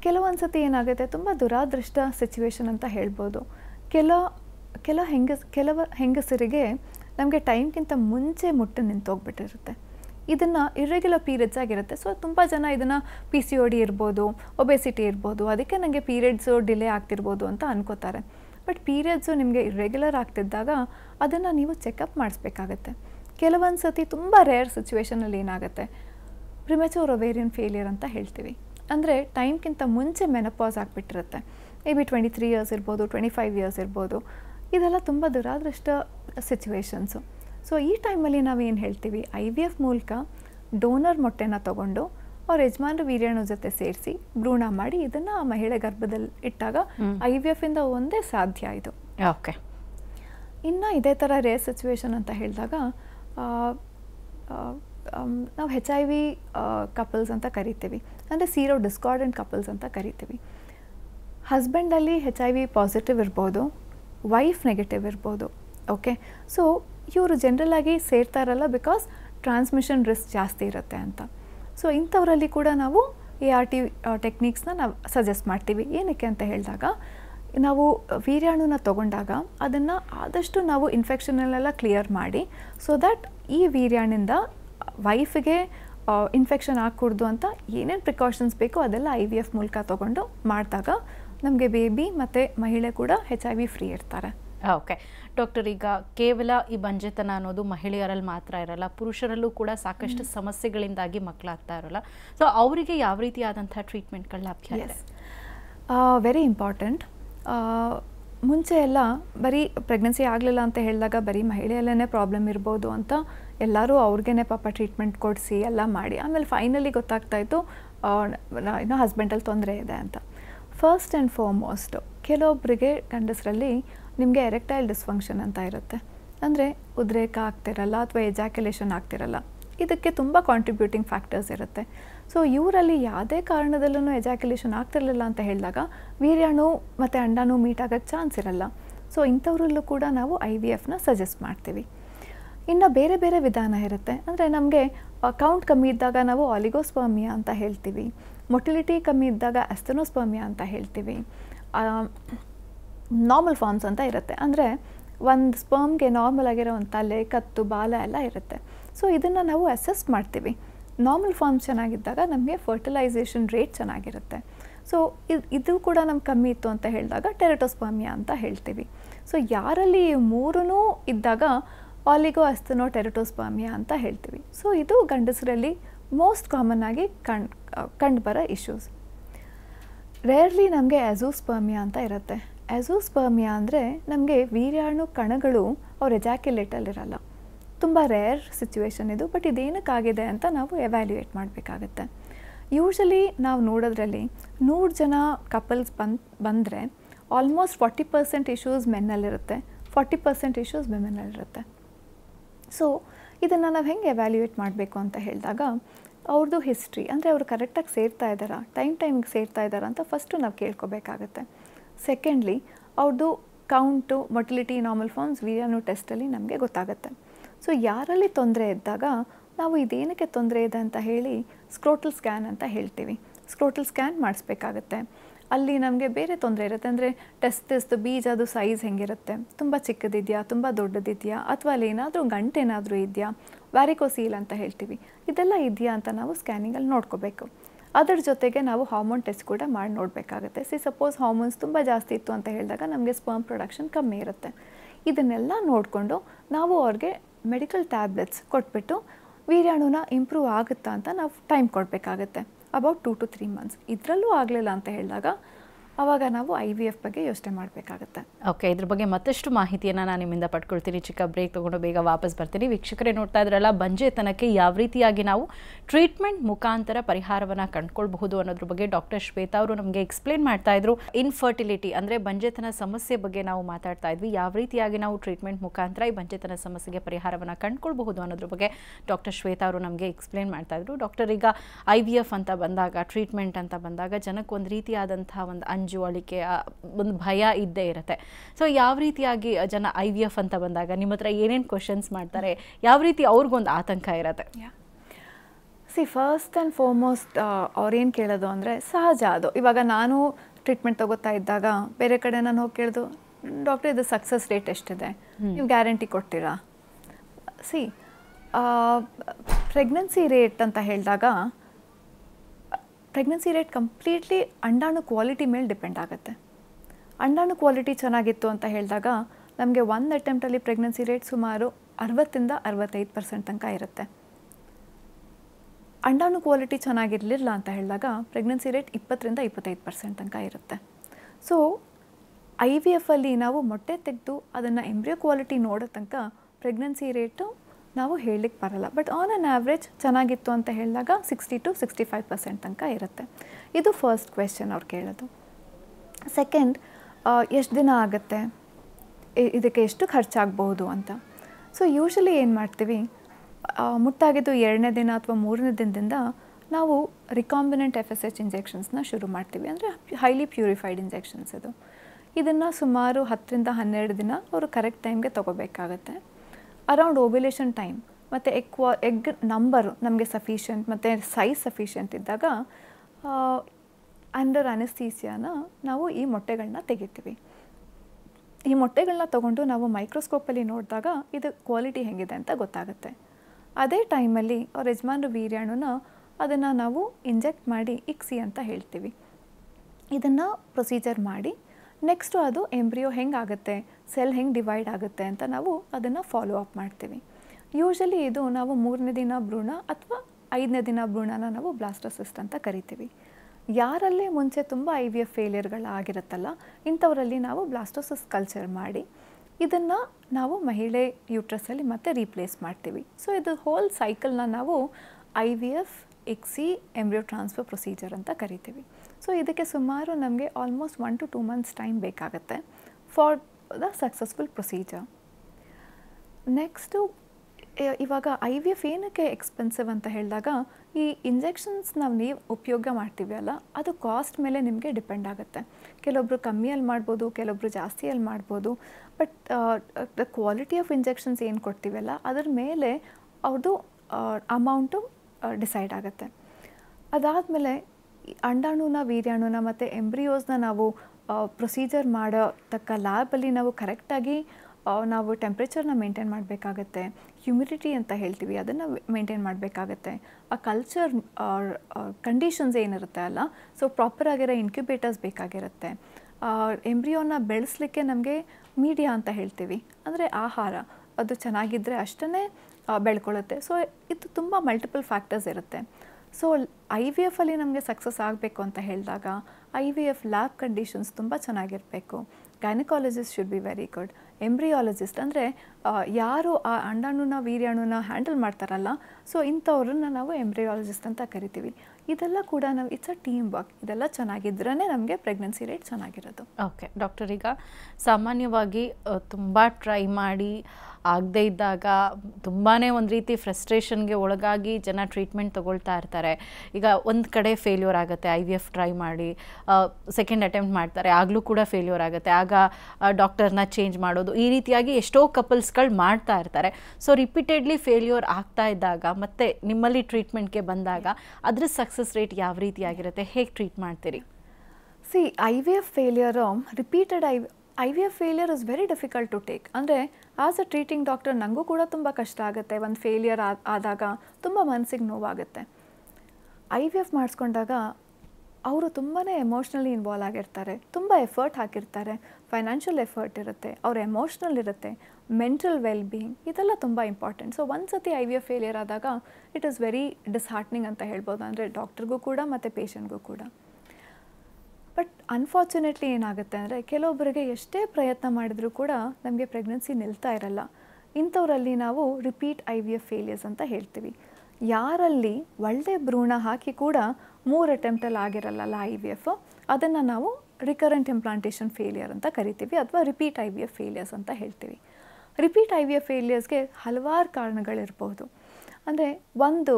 ಕೆಲವೊಂದು ಸತಿ ಏನಾಗುತ್ತೆ ತುಂಬ ದುರಾದೃಷ್ಟ ಸಿಚುವೇಶನ್ ಅಂತ ಹೇಳ್ಬೋದು ಕೆಲ ಕೆಲ ಹೆಂಗಸ್ ಕೆಲವ ಹೆಂಗಸರಿಗೆ ನಮಗೆ ಟೈಮ್ಗಿಂತ ಮುಂಚೆ ಮುಟ್ಟು ನಿಂತೋಗ್ಬಿಟ್ಟಿರುತ್ತೆ ಇದನ್ನು ಇರ್ರೆಗ್ಯುಲರ್ ಪೀರಿಯಡ್ಸ್ ಆಗಿರುತ್ತೆ ಸೊ ತುಂಬ ಜನ ಇದನ್ನು ಪಿ ಸಿ ಒ ಡಿ ಇರ್ಬೋದು ಒಬೆಸಿಟಿ ಇರ್ಬೋದು ಅದಕ್ಕೆ ನನಗೆ ಪೀರಿಯಡ್ಸು ಡಿಲೇ ಆಗ್ತಿರ್ಬೋದು ಅಂತ ಅನ್ಕೋತಾರೆ ಬಟ್ ಪೀರಿಯಡ್ಸು ನಿಮಗೆ ಇರ್ರೆಗ್ಯುಲರ್ ಆಗ್ತಿದ್ದಾಗ ಅದನ್ನು ನೀವು ಚೆಕಪ್ ಮಾಡಿಸ್ಬೇಕಾಗತ್ತೆ ಕೆಲವೊಂದು ಸತಿ ತುಂಬ ರೇರ್ ಸಿಚುವೇಷನಲ್ಲಿ ಏನಾಗುತ್ತೆ ಪ್ರಿಮೆಚೂರ್ ಒವೇರಿಯನ್ ಫೇಲಿಯರ್ ಅಂತ ಹೇಳ್ತೀವಿ ಅಂದರೆ ಟೈಮ್ಗಿಂತ ಮುಂಚೆ ಮೆನಪಾಸ್ ಆಗಿಬಿಟ್ಟಿರುತ್ತೆ may be twenty three years ಇರ್ಬೋದು ಟ್ವೆಂಟಿ ಫೈವ್ ಇಯರ್ಸ್ ಇರ್ಬೋದು ಇದೆಲ್ಲ ತುಂಬ ದುರಾದೃಷ್ಟ ಸಿಚುವೇಶನ್ಸು ಸೊ ಈ ಟೈಮಲ್ಲಿ ನಾವು ಏನು ಹೇಳ್ತೀವಿ ಐ ವಿ ಎಫ್ ಮೂಲಕ ಡೋನರ್ ಮೊಟ್ಟೆನ ತೊಗೊಂಡು ಅವ್ರ ಯಜಮಾನ್ರ ವೀರ್ಯಾಣು ಜೊತೆ ಸೇರಿಸಿ ಭ್ರೂಣ ಮಾಡಿ ಇದನ್ನು ಆ ಮಹಿಳೆ ಗರ್ಭದಲ್ಲಿ ಇಟ್ಟಾಗ ಐ ವಿ ಎಫ್ ಇಂದ ಒಂದೇ ಸಾಧ್ಯ ಇದು ಓಕೆ ಇನ್ನು ಇದೇ ಥರ ರೇರ್ ಸಿಚುವೇಶನ್ ಅಂತ ಹೇಳಿದಾಗ ನಾವು ಹೆಚ್ ಐ ವಿ ಕಪಲ್ಸ್ ಅಂತ ಕರಿತೀವಿ ಅಂದರೆ ಸೀರೋ ಡಿಸ್ಕಾರ್ಡೆಂಟ್ ಕಪಲ್ಸ್ ಅಂತ ಕರಿತೀವಿ ಹಸ್ಬೆಂಡಲ್ಲಿ ಹೆಚ್ ಐ ವಿ ಪಾಸಿಟಿವ್ ಇರ್ಬೋದು ವೈಫ್ ನೆಗೆಟಿವ್ ಇರ್ಬೋದು ಓಕೆ ಸೊ ಇವರು ಜನರಲಾಗಿ ಸೇರ್ತಾ ಇರಲ್ಲ ಬಿಕಾಸ್ ಟ್ರಾನ್ಸ್ಮಿಷನ್ ರಿಸ್ಕ್ ಜಾಸ್ತಿ ಇರುತ್ತೆ ಅಂತ ಸೊ ಇಂಥವರಲ್ಲಿ ಕೂಡ ನಾವು ಎ ಆರ್ ಟಿ ಟೆಕ್ನಿಕ್ಸ್ನ ನಾವು ಸಜೆಸ್ಟ್ ಮಾಡ್ತೀವಿ ಏನಕ್ಕೆ ಅಂತ ಹೇಳಿದಾಗ ನಾವು ವೀರ್ಯಾಣುನ ತಗೊಂಡಾಗ ಅದನ್ನು ಆದಷ್ಟು ನಾವು ಇನ್ಫೆಕ್ಷನಲ್ಲೆಲ್ಲ ಕ್ಲಿಯರ್ ಮಾಡಿ ಸೊ ದ್ಯಾಟ್ ಈ ವೀರ್ಯಾಣಿಂದ ವೈಫ್ಗೆ ಇನ್ಫೆಕ್ಷನ್ ಆಗಕೂಡ್ದು ಅಂತ ಏನೇನು ಪ್ರಿಕಾಷನ್ಸ್ ಬೇಕೋ ಅದೆಲ್ಲ ಐ ವಿ ಎಫ್ ಮೂಲಕ ತೊಗೊಂಡು ಮಾಡಿದಾಗ ನಮಗೆ ಬೇಬಿ ಮತ್ತು ಮಹಿಳೆ ಕೂಡ ಹೆಚ್ ಐ ವಿ ಫ್ರೀ ಇರ್ತಾರೆ ಓಕೆ ಡಾಕ್ಟರ್ ಈಗ ಕೇವಲ ಈ ಬಂಜೆತನ ಅನ್ನೋದು ಮಹಿಳೆಯರಲ್ಲಿ ಮಾತ್ರ ಇರಲ್ಲ ಪುರುಷರಲ್ಲೂ ಕೂಡ ಸಾಕಷ್ಟು ಸಮಸ್ಯೆಗಳಿಂದಾಗಿ ಮಕ್ಕಳಾಗ್ತಾ ಇರಲ್ಲ ಸೊ ಅವರಿಗೆ ಯಾವ ರೀತಿಯಾದಂಥ ಟ್ರೀಟ್ಮೆಂಟ್ಗಳು ಲಭ್ಯ ಇದೆ ವೆರಿ ಇಂಪಾರ್ಟೆಂಟ್ ಮುಂಚೆ ಎಲ್ಲ ಬರೀ ಪ್ರೆಗ್ನೆನ್ಸಿ ಆಗಲಿಲ್ಲ ಅಂತ ಹೇಳಿದಾಗ ಬರೀ ಮಹಿಳೆಯಲ್ಲೇ ಪ್ರಾಬ್ಲಮ್ ಇರ್ಬೋದು ಅಂತ ಎಲ್ಲರೂ ಅವ್ರಿಗೇ ಪಾಪ ಟ್ರೀಟ್ಮೆಂಟ್ ಕೊಡಿಸಿ ಎಲ್ಲ ಮಾಡಿ ಆಮೇಲೆ ಫೈನಲಿ ಗೊತ್ತಾಗ್ತಾಯಿತ್ತು ಏನೋ ಹಸ್ಬೆಂಡಲ್ಲಿ ತೊಂದರೆ ಇದೆ ಅಂತ ಫಸ್ಟ್ ಆ್ಯಂಡ್ ಫಾರ್ಮೋಸ್ಟ್ ಕೆಲವೊಬ್ಬರಿಗೆ ಗಂಡಸರಲ್ಲಿ ನಿಮಗೆ ಎರೆಕ್ಟೈಲ್ ಡಿಸ್ಫಂಕ್ಷನ್ ಅಂತ ಇರುತ್ತೆ ಅಂದರೆ ಉದ್ರೇಕ ಆಗ್ತಿರಲ್ಲ ಅಥವಾ ಎಜಾಕ್ಯುಲೇಷನ್ ಆಗ್ತಿರಲ್ಲ ಇದಕ್ಕೆ ತುಂಬ ಕಾಂಟ್ರಿಬ್ಯೂಟಿಂಗ್ ಫ್ಯಾಕ್ಟರ್ಸ್ ಇರುತ್ತೆ ಸೊ ಇವರಲ್ಲಿ ಯಾವುದೇ ಕಾರಣದಲ್ಲೂ ಎಜಾಕ್ಯುಲೇಷನ್ ಆಗ್ತಿರಲಿಲ್ಲ ಅಂತ ಹೇಳಿದಾಗ ವೀರ್ಯಾಣು ಮತ್ತು ಅಂಡಾನು ಮೀಟ್ ಆಗೋಕ್ಕೆ ಚಾನ್ಸ್ ಇರಲ್ಲ ಸೊ ಇಂಥವ್ರಲ್ಲೂ ಕೂಡ ನಾವು ಐ ವಿ ಎಫ್ನ ಸಜೆಸ್ಟ್ ಮಾಡ್ತೀವಿ ಇನ್ನು ಬೇರೆ ಬೇರೆ ವಿಧಾನ ಇರುತ್ತೆ ಅಂದರೆ ನಮಗೆ ಕೌಂಟ್ ಕಮ್ಮಿ ಇದ್ದಾಗ ನಾವು ಆಲಿಗೋಸ್ಪರ್ಮಿಯಾ ಅಂತ ಹೇಳ್ತೀವಿ ಮೊಟಿಲಿಟಿ ಕಮ್ಮಿ ಇದ್ದಾಗ ಅಸ್ತನೋಸ್ಪರ್ಮಿಯಾ ಅಂತ ಹೇಳ್ತೀವಿ ನಾರ್ಮಲ್ ಫಾರ್ಮ್ಸ್ ಅಂತ ಇರುತ್ತೆ ಅಂದರೆ ಒಂದು ಸ್ಪರ್ಮ್ಗೆ ನಾರ್ಮಲ್ ಆಗಿರೋ ಒಂದು ತಲೆ ಕತ್ತು ಬಾಲ ಎಲ್ಲ ಇರುತ್ತೆ ಸೊ ಇದನ್ನು ನಾವು ಅಸೆಸ್ ಮಾಡ್ತೀವಿ ನಾರ್ಮಲ್ ಫಾರ್ಮ್ಸ್ ಚೆನ್ನಾಗಿದ್ದಾಗ ನಮಗೆ ಫರ್ಟಿಲೈಸೇಷನ್ ರೇಟ್ ಚೆನ್ನಾಗಿರುತ್ತೆ ಸೊ ಇದು ಇದು ಕೂಡ ನಮ್ಗೆ ಕಮ್ಮಿ ಇತ್ತು ಅಂತ ಹೇಳಿದಾಗ ಟೆರೆಟೋಸ್ಪರ್ಮಿಯಾ ಅಂತ ಹೇಳ್ತೀವಿ ಸೊ ಯಾರಲ್ಲಿ ಮೂರೂ ಇದ್ದಾಗ ಆಲಿಗೋ ಅಸ್ತನೋ ಟೆರಟೋಸ್ಪರ್ಮಿಯಾ ಅಂತ ಹೇಳ್ತೀವಿ ಸೊ ಇದು ಗಂಡಸರಲ್ಲಿ ಮೋಸ್ಟ್ ಕಾಮನ್ ಆಗಿ ಕಂಡು ಬರೋ ಇಶ್ಯೂಸ್ ರೇರ್ಲಿ ನಮಗೆ ಅಝೂಸ್ಪರ್ಮಿಯಾ ಅಂತ ಇರುತ್ತೆ ಅಝೂಸ್ಪರ್ಮಿಯಾ ಅಂದರೆ ನಮಗೆ ವೀರ್ಯಾಣು ಕಣಗಳು ಅವ್ರ ಎಜಾಕ್ಯುಲೇಟಲ್ಲಿರಲ್ಲ ತುಂಬ ರೇರ್ ಸಿಚುವೇಶನ್ ಇದು ಬಟ್ ಇದೇನಕ್ಕಾಗಿದೆ ಅಂತ ನಾವು ಎವ್ಯಾಲ್ಯೂಯೇಟ್ ಮಾಡಬೇಕಾಗತ್ತೆ ಯೂಶಲಿ ನಾವು ನೋಡೋದ್ರಲ್ಲಿ ನೂರು ಜನ ಕಪಲ್ಸ್ ಬನ್ ಬಂದರೆ ಆಲ್ಮೋಸ್ಟ್ ಫಾರ್ಟಿ ಪರ್ಸೆಂಟ್ ಇಶ್ಯೂಸ್ ಮೆನ್ನಲ್ಲಿರುತ್ತೆ ಫಾರ್ಟಿ ಪರ್ಸೆಂಟ್ ಇಶ್ಯೂಸ್ ವಿಮೆನ್ನಲ್ಲಿರುತ್ತೆ ಸೊ ಇದನ್ನು ನಾವು ಹೆಂಗೆ ವ್ಯಾಲ್ಯೂಯೇಟ್ ಮಾಡಬೇಕು ಅಂತ ಹೇಳಿದಾಗ ಅವ್ರದ್ದು ಹಿಸ್ಟ್ರಿ ಅಂದರೆ ಅವರು ಕರೆಕ್ಟಾಗಿ ಸೇರ್ತಾ ಇದ್ದಾರಾ ಟೈಮ್ ಟೈಮಿಗೆ ಸೇರ್ತಾ ಇದ್ದಾರಾ ಅಂತ ಫಸ್ಟು ನಾವು ಕೇಳ್ಕೊಬೇಕಾಗತ್ತೆ ಸೆಕೆಂಡ್ಲಿ ಅವ್ರದ್ದು ಕೌಂಟು ಮೊಟಿಲಿಟಿ ನಾರ್ಮಲ್ ಫಾರ್ಮ್ಸ್ ವೀರ್ಯಾನು ಟೆಸ್ಟಲ್ಲಿ ನಮಗೆ ಗೊತ್ತಾಗುತ್ತೆ ಸೊ ಯಾರಲ್ಲಿ ತೊಂದರೆ ಇದ್ದಾಗ ನಾವು ಇದೇನಕ್ಕೆ ತೊಂದರೆ ಇದೆ ಅಂತ ಹೇಳಿ ಸ್ಕ್ರೋಟಲ್ ಸ್ಕ್ಯಾನ್ ಅಂತ ಹೇಳ್ತೀವಿ ಸ್ಕ್ರೋಟಲ್ ಸ್ಕ್ಯಾನ್ ಮಾಡಿಸ್ಬೇಕಾಗತ್ತೆ ಅಲ್ಲಿ ನಮಗೆ ಬೇರೆ ತೊಂದರೆ ಇರುತ್ತೆ ಅಂದರೆ ಟೆಸ್ಟ್ ಟೆಸ್ಟ್ ಬೀಜ ಅದು ಸೈಜ್ ಹೆಂಗಿರುತ್ತೆ ತುಂಬ ಚಿಕ್ಕದಿದೆಯಾ ತುಂಬ ದೊಡ್ಡದಿದೆಯಾ ಅಥವಾ ಅಲ್ಲಿ ಏನಾದರೂ ಏನಾದರೂ ಇದೆಯಾ ವ್ಯಾರಿಕೋಸೀಲ್ ಅಂತ ಹೇಳ್ತೀವಿ ಇದೆಲ್ಲ ಇದೆಯಾ ಅಂತ ನಾವು ಸ್ಕ್ಯಾನಿಂಗಲ್ಲಿ ನೋಡ್ಕೋಬೇಕು ಅದರ ಜೊತೆಗೆ ನಾವು ಹಾರ್ಮೋನ್ ಟೆಸ್ಟ್ ಕೂಡ ಮಾಡಿ ನೋಡಬೇಕಾಗುತ್ತೆ ಸಿ ಸಪೋಸ್ ಹಾರ್ಮೋನ್ಸ್ ತುಂಬ ಜಾಸ್ತಿ ಇತ್ತು ಅಂತ ಹೇಳಿದಾಗ ನಮಗೆ ಸ್ಪರ್ಮ್ ಪ್ರೊಡಕ್ಷನ್ ಕಮ್ಮಿ ಇರುತ್ತೆ ಇದನ್ನೆಲ್ಲ ನೋಡಿಕೊಂಡು ನಾವು ಅವ್ರಿಗೆ ಮೆಡಿಕಲ್ ಟ್ಯಾಬ್ಲೆಟ್ಸ್ ಕೊಟ್ಬಿಟ್ಟು ವೀರ್ಯಾಣುನ ಇಂಪ್ರೂವ್ ಆಗುತ್ತಾ ಅಂತ ನಾವು ಟೈಮ್ ಕೊಡಬೇಕಾಗತ್ತೆ about two to three months ಇದರಲ್ಲೂ ಆಗಲಿಲ್ಲ ಅಂತ ಹೇಳಿದಾಗ ಅವಾಗ ನಾವು ಐ ವಿ ಎಫ್ ಬಗ್ಗೆ ಯೋಚನೆ ಮಾಡಬೇಕಾಗುತ್ತೆ ಓಕೆ ಇದ್ರ ಬಗ್ಗೆ ಮತ್ತಷ್ಟು ಮಾಹಿತಿಯನ್ನು ನಾನು ನಿಮ್ಮಿಂದ ಪಡ್ಕೊಳ್ತೀನಿ ಚಿಕ್ಕ ಬ್ರೇಕ್ ತೊಗೊಂಡು ಬೇಗ ವಾಪಸ್ ಬರ್ತೀನಿ ವೀಕ್ಷಕರೇ ನೋಡ್ತಾ ಇದ್ರಲ್ಲ ಬಂಜೆತನಕ್ಕೆ ಯಾವ ರೀತಿಯಾಗಿ ನಾವು ಟ್ರೀಟ್ಮೆಂಟ್ ಮುಖಾಂತರ ಪರಿಹಾರವನ್ನು ಕಂಡುಕೊಳ್ಬಹುದು ಅನ್ನೋದ್ರ ಬಗ್ಗೆ ಡಾಕ್ಟರ್ ಶ್ವೇತಾ ಅವರು ನಮಗೆ ಎಕ್ಸ್ಪ್ಲೇನ್ ಮಾಡ್ತಾ ಇದ್ರು ಇನ್ಫರ್ಟಿಲಿಟಿ ಅಂದರೆ ಬಂಜೆತನ ಸಮಸ್ಯೆ ಬಗ್ಗೆ ನಾವು ಮಾತಾಡ್ತಾ ಇದ್ವಿ ಯಾವ ರೀತಿಯಾಗಿ ನಾವು ಟ್ರೀಟ್ಮೆಂಟ್ ಮುಖಾಂತರ ಈ ಬಂಜೆತನ ಸಮಸ್ಯೆಗೆ ಪರಿಹಾರವನ್ನು ಕಂಡುಕೊಳ್ಬಹುದು ಅನ್ನೋದ್ರ ಬಗ್ಗೆ ಡಾಕ್ಟರ್ ಶ್ವೇತಾ ಅವರು ನಮಗೆ ಎಕ್ಸ್ಪ್ಲೇನ್ ಮಾಡ್ತಾ ಇದ್ರು ಡಾಕ್ಟರ್ ಈಗ ಐ ವಿ ಎಫ್ ಅಂತ ಬಂದಾಗ ಟ್ರೀಟ್ಮೆಂಟ್ ಅಂತ ಬಂದಾಗ ಜನಕ್ಕೆ ಒಂದು ರೀತಿಯಾದಂತಹ ಒಂದು ಅಂಜು ಅಳಿಕೆ ಒಂದು ಭಯ ಇದ್ದೇ ಇರುತ್ತೆ ಸೊ ಯಾವ ರೀತಿಯಾಗಿ ಜನ ಐ ವಿ ಎಫ್ ಅಂತ ಬಂದಾಗ ನಿಮ್ಮ ಹತ್ರ ಏನೇನು ಕ್ವಶನ್ಸ್ ಮಾಡ್ತಾರೆ ಯಾವ ರೀತಿ ಅವ್ರಿಗೊಂದು ಆತಂಕ ಇರುತ್ತೆ ಸಿ ಫಸ್ಟ್ ಆ್ಯಂಡ್ ಫಾರ್ಮೋಸ್ಟ್ ಅವ್ರೇನು ಕೇಳೋದು ಅಂದರೆ ಸಹಜ ಅದು ಇವಾಗ ನಾನು ಟ್ರೀಟ್ಮೆಂಟ್ ತಗೋತಾ ಇದ್ದಾಗ ಬೇರೆ ಕಡೆ ನಾನು ಹೋಗಿ ಕೇಳ್ದು ಡಾಕ್ಟರ್ ಇದು ಸಕ್ಸಸ್ ರೇಟ್ ಎಷ್ಟಿದೆ ನೀವು ಗ್ಯಾರಂಟಿ ಕೊಡ್ತೀರಾ ಸಿ ಪ್ರೆಗ್ನೆನ್ಸಿ ರೇಟ್ ಅಂತ ಹೇಳಿದಾಗ ಪ್ರೆಗ್ನೆನ್ಸಿ ರೇಟ್ ಕಂಪ್ಲೀಟ್ಲಿ ಅಂಡಾಣು ಕ್ವಾಲಿಟಿ ಮೇಲೆ ಡಿಪೆಂಡ್ ಆಗುತ್ತೆ ಅಂಡಾಣು ಕ್ವಾಲಿಟಿ ಚೆನ್ನಾಗಿತ್ತು ಅಂತ ಹೇಳಿದಾಗ ನಮಗೆ ಒಂದು ಅಟೆಂಪ್ಟಲ್ಲಿ ಪ್ರೆಗ್ನೆನ್ಸಿ ರೇಟ್ ಸುಮಾರು ಅರವತ್ತಿಂದ ಅರವತ್ತೈದು ಪರ್ಸೆಂಟ್ ತನಕ ಇರುತ್ತೆ ಅಂಡಾನು ಕ್ವಾಲಿಟಿ ಚೆನ್ನಾಗಿರಲಿಲ್ಲ ಅಂತ ಹೇಳಿದಾಗ ಪ್ರೆಗ್ನೆನ್ಸಿ ರೇಟ್ ಇಪ್ಪತ್ತರಿಂದ ಇಪ್ಪತ್ತೈದು ಪರ್ಸೆಂಟ್ ತನಕ ಇರುತ್ತೆ ಸೊ ಐ ವಿ ಎಫಲ್ಲಿ ನಾವು ಮೊಟ್ಟೆ ತೆಗೆದು ಅದನ್ನು ಎಂಬ್ರಿಯೋ ಕ್ವಾಲಿಟಿ ನೋಡೋ ತನಕ ಪ್ರೆಗ್ನೆನ್ಸಿ ರೇಟು ನಾವು ಹೇಳಲಿಕ್ಕೆ ಬರಲ್ಲ ಬಟ್ ಆನ್ ಆನ್ ಆ್ಯಾವ್ರೇಜ್ ಚೆನ್ನಾಗಿತ್ತು ಅಂತ ಹೇಳಿದಾಗ sixty to sixty five percent ತನಕ ಇರುತ್ತೆ ಇದು ಫಸ್ಟ್ ಕ್ವೆಶನ್ ಅವ್ರು ಕೇಳೋದು ಸೆಕೆಂಡ್ ಎಷ್ಟು ದಿನ ಆಗುತ್ತೆ ಇದಕ್ಕೆ ಎಷ್ಟು ಖರ್ಚಾಗ್ಬೋದು ಅಂತ ಸೊ ಯೂಶ್ವಲಿ ಏನು ಮಾಡ್ತೀವಿ ಮುಟ್ಟಾಗಿದ್ದು ಎರಡನೇ ದಿನ ಅಥವಾ ಮೂರನೇ ದಿನದಿಂದ ನಾವು ರಿಕಾಂಬಿನೆಂಟ್ ಎಫ್ ಎಸ್ ಎಚ್ ಇಂಜೆಕ್ಷನ್ಸ್ನ ಶುರು ಮಾಡ್ತೀವಿ ಅಂದರೆ ಹೈಲಿ ಪ್ಯೂರಿಫೈಡ್ ಇಂಜೆಕ್ಷನ್ಸ್ ಅದು ಇದನ್ನು ಸುಮಾರು ಹತ್ತರಿಂದ ಹನ್ನೆರಡು ದಿನ ಅವರು ಕರೆಕ್ಟ್ ಟೈಮ್ಗೆ ತೊಗೋಬೇಕಾಗತ್ತೆ ಅರೌಂಡ್ ಓಬಿಲೇಷನ್ ಟೈಮ್ ಮತ್ತು ಎಗ್ ಎಗ್ ನಂಬರು ನಮಗೆ ಸಫಿಷಿಯೆಂಟ್ ಮತ್ತು ಸೈಜ್ ಸಫಿಷಿಯೆಂಟ್ ಇದ್ದಾಗ ಅಂಡರ್ ಅನಸ್ತೀಸಿಯಾನ ನಾವು ಈ ಮೊಟ್ಟೆಗಳನ್ನ ತೆಗಿತೀವಿ ಈ ಮೊಟ್ಟೆಗಳನ್ನ ತೊಗೊಂಡು ನಾವು ಮೈಕ್ರೋಸ್ಕೋಪಲ್ಲಿ ನೋಡಿದಾಗ ಇದು ಕ್ವಾಲಿಟಿ ಹೇಗಿದೆ ಅಂತ ಗೊತ್ತಾಗುತ್ತೆ ಅದೇ ಟೈಮಲ್ಲಿ ಅವ್ರ ಯಜಮಾನ್ರು ವೀರ್ಯಾಣುನ ಅದನ್ನು ನಾವು ಇಂಜೆಕ್ಟ್ ಮಾಡಿ ಇಕ್ಸಿ ಅಂತ ಹೇಳ್ತೀವಿ ಇದನ್ನು ಪ್ರೊಸೀಜರ್ ಮಾಡಿ ನೆಕ್ಸ್ಟು ಅದು ಎಂಬ್ರಿಯೋ ಹೆಂಗಾಗುತ್ತೆ ಸೆಲ್ ಹೆಂಗೆ ಡಿವೈಡ್ ಆಗುತ್ತೆ ಅಂತ ನಾವು ಅದನ್ನು ಫಾಲೋ ಅಪ್ ಮಾಡ್ತೀವಿ ಯೂಶಲಿ ಇದು ನಾವು ಮೂರನೇ ದಿನ ಭ್ರೂಣ ಅಥವಾ ಐದನೇ ದಿನ ಭ್ರೂಣನ ನಾವು ಬ್ಲಾಸ್ಟೋಸಿಸ್ಟ್ ಅಂತ ಕರಿತೀವಿ ಯಾರಲ್ಲೇ ಮುಂಚೆ ತುಂಬ ಐ ವಿ ಎಫ್ ಫೇಲಿಯರ್ಗಳಾಗಿರುತ್ತಲ್ಲ ಇಂಥವರಲ್ಲಿ ನಾವು ಬ್ಲಾಸ್ಟೋಸಿಸ್ ಕಲ್ಚರ್ ಮಾಡಿ ಇದನ್ನು ನಾವು ಮಹಿಳೆ ಯೂಟ್ರಸಲ್ಲಿ ಮತ್ತೆ ರೀಪ್ಲೇಸ್ ಮಾಡ್ತೀವಿ ಸೊ ಇದು ಹೋಲ್ ಸೈಕಲ್ನ ನಾವು I V F ICSI embryo transfer procedure ಅಂತ ಕರಿತೀವಿ ಸೊ ಇದಕ್ಕೆ ಸುಮಾರು ನಮಗೆ almost one to two months time ಬೇಕಾಗುತ್ತೆ for the successful procedure next ಇವಾಗ ಐ ವಿ ಎಫ್ ಏನಕ್ಕೆ ಎಕ್ಸ್ಪೆನ್ಸಿವ್ ಅಂತ ಹೇಳಿದಾಗ ಈ ಇಂಜೆಕ್ಷನ್ಸ್ ನಾವು ನೀವು ಉಪಯೋಗ ಮಾಡ್ತೀವಿ ಅಲ್ಲ ಅದು ಕಾಸ್ಟ್ ಮೇಲೆ ನಿಮಗೆ ಡಿಪೆಂಡ್ ಆಗುತ್ತೆ ಕೆಲವೊಬ್ರು ಕಮ್ಮಿಯಲ್ಲಿ ಮಾಡ್ಬೋದು ಕೆಲವೊಬ್ರು ಜಾಸ್ತಿಯಲ್ಲಿ ಮಾಡ್ಬೋದು but the quality of injections ಏನು ಕೊಡ್ತೀವಲ್ಲ ಅದ್ರ ಮೇಲೆ ಅವ್ರದ್ದು ಅಮೌಂಟು ಡಿಸೈಡ್ ಆಗುತ್ತೆ ಅದಾದಮೇಲೆ ಅಂಡಾಣುನ ವೀರ್ಯಾಣುನ ಮತ್ತು ಎಂಬ್ರಿಯೋಸ್ನ ನಾವು ಪ್ರೊಸೀಜರ್ ಮಾಡೋ ತಕ್ಕ ಲ್ಯಾಬಲ್ಲಿ ನಾವು ಕರೆಕ್ಟಾಗಿ ನಾವು ಟೆಂಪ್ರೇಚರ್ನ ಮೇಂಟೈನ್ ಮಾಡಬೇಕಾಗತ್ತೆ ಹ್ಯುಮಿಡಿಟಿ ಅಂತ ಹೇಳ್ತೀವಿ ಅದನ್ನು ಮೇಂಟೈನ್ ಮಾಡಬೇಕಾಗತ್ತೆ ಆ ಕಲ್ಚರ್ ಕಂಡೀಷನ್ಸ್ ಏನಿರುತ್ತೆ ಅಲ್ಲ ಸೊ ಪ್ರಾಪರ್ ಆಗಿರೋ ಇನ್ಕ್ಯುಬೇಟರ್ಸ್ ಬೇಕಾಗಿರುತ್ತೆ ಎಂಬ್ರಿಯೋನ ಬೆಳೆಸಲಿಕ್ಕೆ ನಮಗೆ ಮೀಡಿಯಾ ಅಂತ ಹೇಳ್ತೀವಿ ಅಂದರೆ ಆಹಾರ ಅದು ಚೆನ್ನಾಗಿದ್ದರೆ ಅಷ್ಟೇ ಬೆಳ್ಕೊಳ್ಳುತ್ತೆ ಸೊ ಇದು ತುಂಬ ಮಲ್ಟಿಪಲ್ ಫ್ಯಾಕ್ಟರ್ಸ್ ಇರುತ್ತೆ ಸೊ ಐ ವಿ ಎಫಲ್ಲಿ ನಮಗೆ ಸಕ್ಸಸ್ ಆಗಬೇಕು ಅಂತ ಹೇಳಿದಾಗ I V F lab conditions ತುಂಬ ಚೆನ್ನಾಗಿರಬೇಕು gynaecologist should be very good embryologist ಅಂದರೆ ಯಾರು ಆ ಅಂಡಾಣುನ ವೀರ್ಯಾಣುನ ಹ್ಯಾಂಡಲ್ ಮಾಡ್ತಾರಲ್ಲ ಸೊ ಇಂಥವ್ರನ್ನ ನಾವು ಎಂಬ್ರಿಯಾಲಜಿಸ್ಟ್ ಅಂತ ಕರಿತೀವಿ ಇದೆಲ್ಲ ಕೂಡ ನಾವು ಇಟ್ಸ್ ಅ ಟೀಮ್ ವರ್ಕ್ ಇದೆಲ್ಲ ಚೆನ್ನಾಗಿದ್ರೇ ನಮಗೆ ಪ್ರೆಗ್ನೆನ್ಸಿ ರೇಟ್ ಚೆನ್ನಾಗಿರೋದು ಓಕೆ ಡಾಕ್ಟರ್ ಈಗ ಸಾಮಾನ್ಯವಾಗಿ ತುಂಬ ಟ್ರೈ ಮಾಡಿ ಆಗದೇ ಇದ್ದಾಗ ತುಂಬಾ ಒಂದು ರೀತಿ ಫ್ರಸ್ಟ್ರೇಷನ್ಗೆ ಒಳಗಾಗಿ ಜನ ಟ್ರೀಟ್ಮೆಂಟ್ ತೊಗೊಳ್ತಾ ಇರ್ತಾರೆ ಈಗ ಒಂದು ಕಡೆ ಫೇಲ್ಯೂರ್ ಆಗುತ್ತೆ ಐ ವಿ ಎಫ್ ಟ್ರೈ ಮಾಡಿ ಸೆಕೆಂಡ್ ಅಟೆಂಪ್ಟ್ ಮಾಡ್ತಾರೆ ಆಗಲೂ ಕೂಡ ಫೇಲ್ಯೂರ್ ಆಗುತ್ತೆ ಆಗ ಡಾಕ್ಟರ್ನ ಚೇಂಜ್ ಮಾಡೋದು ಈ ರೀತಿಯಾಗಿ ಎಷ್ಟೋ ಕಪಲ್ಸ್ ಟೆಸ್ಟ್ಗಳು ಮಾಡ್ತಾ ಇರ್ತಾರೆ ಸೊ ರಿಪೀಟೆಡ್ಲಿ ಫೇಲ್ಯೂರ್ ಆಗ್ತಾ ಇದ್ದಾಗ ಮತ್ತು ನಿಮ್ಮಲ್ಲಿ ಟ್ರೀಟ್ಮೆಂಟ್ಗೆ ಬಂದಾಗ ಅದ್ರ ಸಕ್ಸಸ್ ರೇಟ್ ಯಾವ ರೀತಿಯಾಗಿರುತ್ತೆ ಹೇಗೆ ಟ್ರೀಟ್ ಮಾಡ್ತೀರಿ see I V F failure repeated I I V F failure is very difficult to take ಅಂದರೆ ಆಸ್ ಅ ಟ್ರೀಟಿಂಗ್ ಡಾಕ್ಟರ್ ನನಗೂ ಕೂಡ ತುಂಬ ಕಷ್ಟ ಆಗುತ್ತೆ ಒಂದು ಫೇಲಿಯರ್ ಆದಾಗ ತುಂಬ ಮನಸ್ಸಿಗೆ ನೋವಾಗುತ್ತೆ ಐ ವಿ ಎಫ್ ಮಾಡಿಸ್ಕೊಂಡಾಗ ಅವರು ತುಂಬಾ ಎಮೋಷ್ನಲಿ ಇನ್ವಾಲ್ವ್ ಆಗಿರ್ತಾರೆ ತುಂಬ ಎಫರ್ಟ್ ಹಾಕಿರ್ತಾರೆ ಫೈನಾನ್ಷಿಯಲ್ ಎಫರ್ಟ್ ಇರುತ್ತೆ ಅವ್ರು ಎಮೋಷ್ನಲ್ ಇರುತ್ತೆ ಮೆಂಟಲ್ ವೆಲ್ ಬೀಯಿಂಗ್ ಇದೆಲ್ಲ ತುಂಬ ಇಂಪಾರ್ಟೆಂಟ್ ಸೊ ಒಂದು ಸತಿ ಐ ವಿ ಎಫ್ ಫೇಲಿಯರ್ ಆದಾಗ ಇಟ್ ಈಸ್ ವೆರಿ ಡಿಸ್ಹಾರ್ಟ್ನಿಂಗ್ ಅಂತ ಹೇಳ್ಬೋದು ಅಂದರೆ ಡಾಕ್ಟ್ರಿಗೂ ಕೂಡ ಮತ್ತು ಪೇಷಂಟ್ಗೂ ಕೂಡ ಬಟ್ ಅನ್ಫಾರ್ಚುನೇಟ್ಲಿ ಏನಾಗುತ್ತೆ ಅಂದರೆ ಕೆಲವೊಬ್ಬರಿಗೆ ಎಷ್ಟೇ ಪ್ರಯತ್ನ ಮಾಡಿದರೂ ಕೂಡ ನಮಗೆ ಪ್ರೆಗ್ನೆನ್ಸಿ ನಿಲ್ತಾ ಇರಲ್ಲ ಇಂಥವರಲ್ಲಿ ನಾವು repeat I V F failures ಅಂತ ಹೇಳ್ತೀವಿ ಯಾರಲ್ಲಿ ಒಳ್ಳೆ ಭ್ರೂಣ ಹಾಕಿ ಕೂಡ ಮೂರು ಅಟೆಂಪ್ಟಲ್ಲಿ ಆಗಿರಲ್ಲಲ್ಲ ಐ ವಿ ಎಫ್ ಅದನ್ನು ನಾವು ರಿಕರೆಂಟ್ ಇಂಪ್ಲಾಂಟೇಷನ್ ಫೇಲಿಯರ್ ಅಂತ ಕರಿತೀವಿ ಅಥವಾ repeat I V F failures ಅಂತ ಹೇಳ್ತೀವಿ ರಿಪೀಟ್ ಐ ವಿ ಎಫ್ ಫೇಲಿಯರ್ಸ್ಗೆ ಹಲವಾರು ಕಾರಣಗಳಿರಬಹುದು ಅಂದರೆ ಒಂದು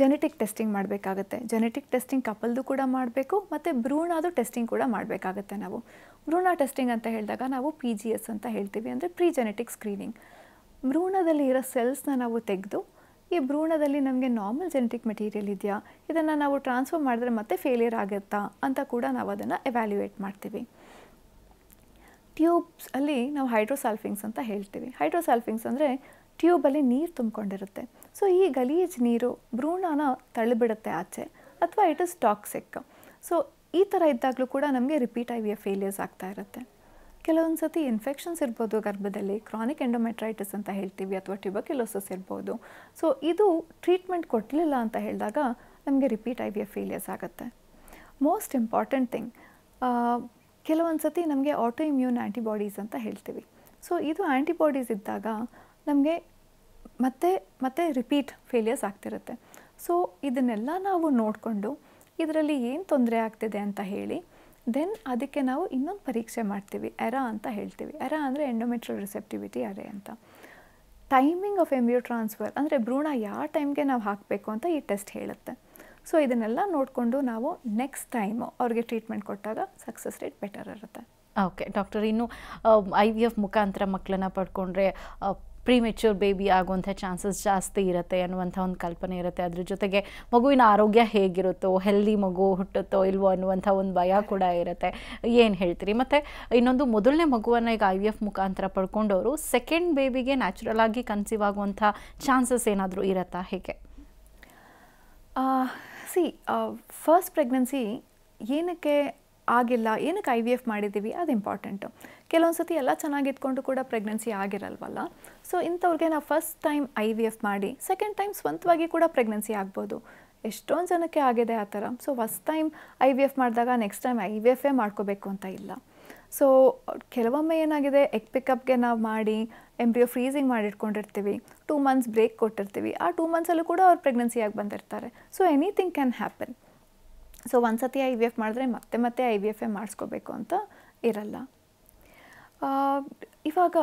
ಜೆನೆಟಿಕ್ ಟೆಸ್ಟಿಂಗ್ ಮಾಡಬೇಕಾಗತ್ತೆ ಜೆನೆಟಿಕ್ ಟೆಸ್ಟಿಂಗ್ ಕಪಲ್ದು ಕೂಡ ಮಾಡಬೇಕು ಮತ್ತು ಭ್ರೂಣದು ಟೆಸ್ಟಿಂಗ್ ಕೂಡ ಮಾಡಬೇಕಾಗತ್ತೆ ನಾವು ಭ್ರೂಣ ಟೆಸ್ಟಿಂಗ್ ಅಂತ ಹೇಳಿದಾಗ ನಾವು ಪಿ ಜಿ ಎಸ್ ಅಂತ ಹೇಳ್ತೀವಿ ಅಂದರೆ ಪ್ರೀ ಜೆನೆಟಿಕ್ ಸ್ಕ್ರೀನಿಂಗ್ ಭ್ರೂಣದಲ್ಲಿ ಇರೋ ಸೆಲ್ಸ್ನ ನಾವು ತೆಗೆದು ಈ ಭ್ರೂಣದಲ್ಲಿ ನಮಗೆ ನಾರ್ಮಲ್ ಜೆನೆಟಿಕ್ ಮೆಟೀರಿಯಲ್ ಇದೆಯಾ ಇದನ್ನು ನಾವು ಟ್ರಾನ್ಸ್ಫರ್ ಮಾಡಿದ್ರೆ ಮತ್ತೆ ಫೇಲಿಯರ್ ಆಗುತ್ತಾ ಅಂತ ಕೂಡ ನಾವು ಅದನ್ನು ಎವ್ಯಾಲ್ಯೂಯೇಟ್ ಮಾಡ್ತೀವಿ ಟ್ಯೂಬ್ಸ್ ಅಲ್ಲಿ ನಾವು ಹೈಡ್ರೋಸಾಲ್ಫಿಂಗ್ಸ್ ಅಂತ ಹೇಳ್ತೀವಿ ಹೈಡ್ರೋಸಾಲ್ಫಿಂಗ್ಸ್ ಅಂದರೆ ಟ್ಯೂಬಲ್ಲಿ ನೀರು ತುಂಬಿಕೊಂಡಿರುತ್ತೆ ಸೊ ಈ ಗಲೀಜು ನೀರು ಭ್ರೂಣನ ತಳ್ಳಿಬಿಡುತ್ತೆ ಆಚೆ ಅಥವಾ ಇಟ್ ಇಸ್ ಟಾಕ್ಸಿಕ್ ಸೊ ಈ ಥರ ಇದ್ದಾಗಲೂ ಕೂಡ ನಮಗೆ repeat I V F failures ಆಗ್ತಾ ಇರುತ್ತೆ ಕೆಲವೊಂದು ಸತಿ ಇನ್ಫೆಕ್ಷನ್ಸ್ ಇರ್ಬೋದು ಗರ್ಭದಲ್ಲಿ ಕ್ರಾನಿಕ್ ಎಂಡೋಮೆಟ್ರೈಟಿಸ್ ಅಂತ ಹೇಳ್ತೀವಿ ಅಥವಾ ಟ್ಯೂಬಕ್ಯುಲೋಸಿಸ್ ಇರ್ಬೋದು ಸೊ ಇದು ಟ್ರೀಟ್ಮೆಂಟ್ ಕೊಟ್ಟಲಿಲ್ಲ ಅಂತ ಹೇಳಿದಾಗ ನಮಗೆ repeat I V F failures ಆಗುತ್ತೆ ಮೋಸ್ಟ್ ಇಂಪಾರ್ಟೆಂಟ್ ಥಿಂಗ್ ಕೆಲವೊಂದು ಸತಿ ನಮಗೆ ಆಟೋ ಇಮ್ಯೂನ್ ಆ್ಯಂಟಿಬಾಡೀಸ್ ಅಂತ ಹೇಳ್ತೀವಿ ಸೊ ಇದು ಆ್ಯಂಟಿಬಾಡೀಸ್ ಇದ್ದಾಗ ನಮಗೆ ಮತ್ತೆ ಮತ್ತೆ ರಿಪೀಟ್ ಫೇಲಿಯರ್ಸ್ ಆಗ್ತಿರುತ್ತೆ ಸೊ ಇದನ್ನೆಲ್ಲ ನಾವು ನೋಡಿಕೊಂಡು ಇದರಲ್ಲಿ ಏನು ತೊಂದರೆ ಆಗ್ತಿದೆ ಅಂತ ಹೇಳಿ ದೆನ್ ಅದಕ್ಕೆ ನಾವು ಇನ್ನೊಂದು ಪರೀಕ್ಷೆ ಮಾಡ್ತೀವಿ ಎರಾ ಅಂತ ಹೇಳ್ತೀವಿ ಎರಾ ಅಂದರೆ ಎಂಡೋಮೆಟ್ರಲ್ ರಿಸೆಪ್ಟಿವಿಟಿ ಅರೆ ಅಂತ ಟೈಮಿಂಗ್ ಆಫ್ ಎಂಬ್ರಿಯೋ ಟ್ರಾನ್ಸ್ಫರ್ ಅಂದರೆ ಭ್ರೂಣ ಯಾವ ಟೈಮ್ಗೆ ನಾವು ಹಾಕಬೇಕು ಅಂತ ಈ ಟೆಸ್ಟ್ ಹೇಳುತ್ತೆ ಸೊ ಇದನ್ನೆಲ್ಲ ನೋಡಿಕೊಂಡು ನಾವು ನೆಕ್ಸ್ಟ್ ಟೈಮು ಅವ್ರಿಗೆ ಟ್ರೀಟ್ಮೆಂಟ್ ಕೊಟ್ಟಾಗ ಸಕ್ಸಸ್ ರೇಟ್ ಬೆಟರ್ ಇರುತ್ತೆ ಓಕೆ ಡಾಕ್ಟರ್ ಇನ್ನು ಐ ವಿ ಎಫ್ ಮುಖಾಂತರ ಮಕ್ಕಳನ್ನ ಪಡ್ಕೊಂಡ್ರೆ ಪ್ರೀಮೆಚ್ಯೂರ್ uh, ಬೇಬಿ ಆಗುವಂಥ ಚಾನ್ಸಸ್ ಜಾಸ್ತಿ ಇರುತ್ತೆ ಅನ್ನುವಂಥ ಒಂದು ಕಲ್ಪನೆ ಇರುತ್ತೆ ಅದ್ರ ಜೊತೆಗೆ ಮಗುವಿನ ಆರೋಗ್ಯ ಹೇಗಿರುತ್ತೋ ಹೆಲ್ದಿ ಮಗು ಹುಟ್ಟುತ್ತೋ ಇಲ್ವೋ ಅನ್ನುವಂಥ ಒಂದು ಭಯ ಕೂಡ ಇರುತ್ತೆ ಏನು ಹೇಳ್ತೀರಿ ಮತ್ತು ಇನ್ನೊಂದು ಮೊದಲನೇ ಮಗುವನ್ನು ಈಗ ಐ ವಿ ಎಫ್ ಮುಖಾಂತರ ಪಡ್ಕೊಂಡವರು ಸೆಕೆಂಡ್ ಬೇಬಿಗೆ ನ್ಯಾಚುರಲ್ ಆಗಿ ಕನ್ಸೀವ್ ಆಗುವಂಥ ಚಾನ್ಸಸ್ ಏನಾದರೂ ಇರುತ್ತಾ ಹೇಗೆ ಸಿ ಫಸ್ಟ್ ಪ್ರೆಗ್ನೆನ್ಸಿ ಏನಕ್ಕೆ ಆಗಿಲ್ಲ ಏನಕ್ಕೆ ಐ ವಿ ಎಫ್ ಮಾಡಿದ್ದೀವಿ ಅದು ಇಂಪಾರ್ಟೆಂಟು ಕೆಲವೊಂದು ಸತಿ ಎಲ್ಲ ಚೆನ್ನಾಗಿದ್ಕೊಂಡು ಕೂಡ ಪ್ರೆಗ್ನೆನ್ಸಿ ಆಗಿರಲ್ವಲ್ಲ ಸೊ ಇಂಥವ್ರಿಗೆ ನಾವು first time I V F ಮಾಡಿ ಸೆಕೆಂಡ್ ಟೈಮ್ ಸ್ವಂತವಾಗಿ ಕೂಡ ಪ್ರೆಗ್ನೆನ್ಸಿ ಆಗ್ಬೋದು ಎಷ್ಟೊಂದು ಜನಕ್ಕೆ ಆಗಿದೆ ಆ ಥರ so first time I V F ಮಾಡಿದಾಗ ನೆಕ್ಸ್ಟ್ ಟೈಮ್ ಐ ವಿ ಎಫೇ ಮಾಡ್ಕೋಬೇಕು ಅಂತ ಇಲ್ಲ ಸೊ ಕೆಲವೊಮ್ಮೆ ಏನಾಗಿದೆ ಎಗ್ ಪಿಕಪ್ಗೆ ನಾವು ಮಾಡಿ ಎಂಬ್ರಿಯೋ ಫ್ರೀಸಿಂಗ್ ಮಾಡಿಟ್ಕೊಂಡಿರ್ತೀವಿ ಟೂ ಮಂತ್ಸ್ ಬ್ರೇಕ್ ಕೊಟ್ಟಿರ್ತೀವಿ ಆ ಟೂ ಮಂತ್ಸಲ್ಲೂ ಕೂಡ ಅವ್ರು ಪ್ರೆಗ್ನೆನ್ಸಿಯಾಗಿ ಬಂದಿರ್ತಾರೆ so anything can happen so ಒಂದು ಸತಿ ಐ ವಿ ಎಫ್ ಮಾಡಿದ್ರೆ ಮತ್ತೆ ಮತ್ತೆ ಐ ವಿ ಎಫ್ ಎ ಮಾಡಿಸ್ಕೋಬೇಕು ಅಂತ ಇರಲ್ಲ ಇವಾಗ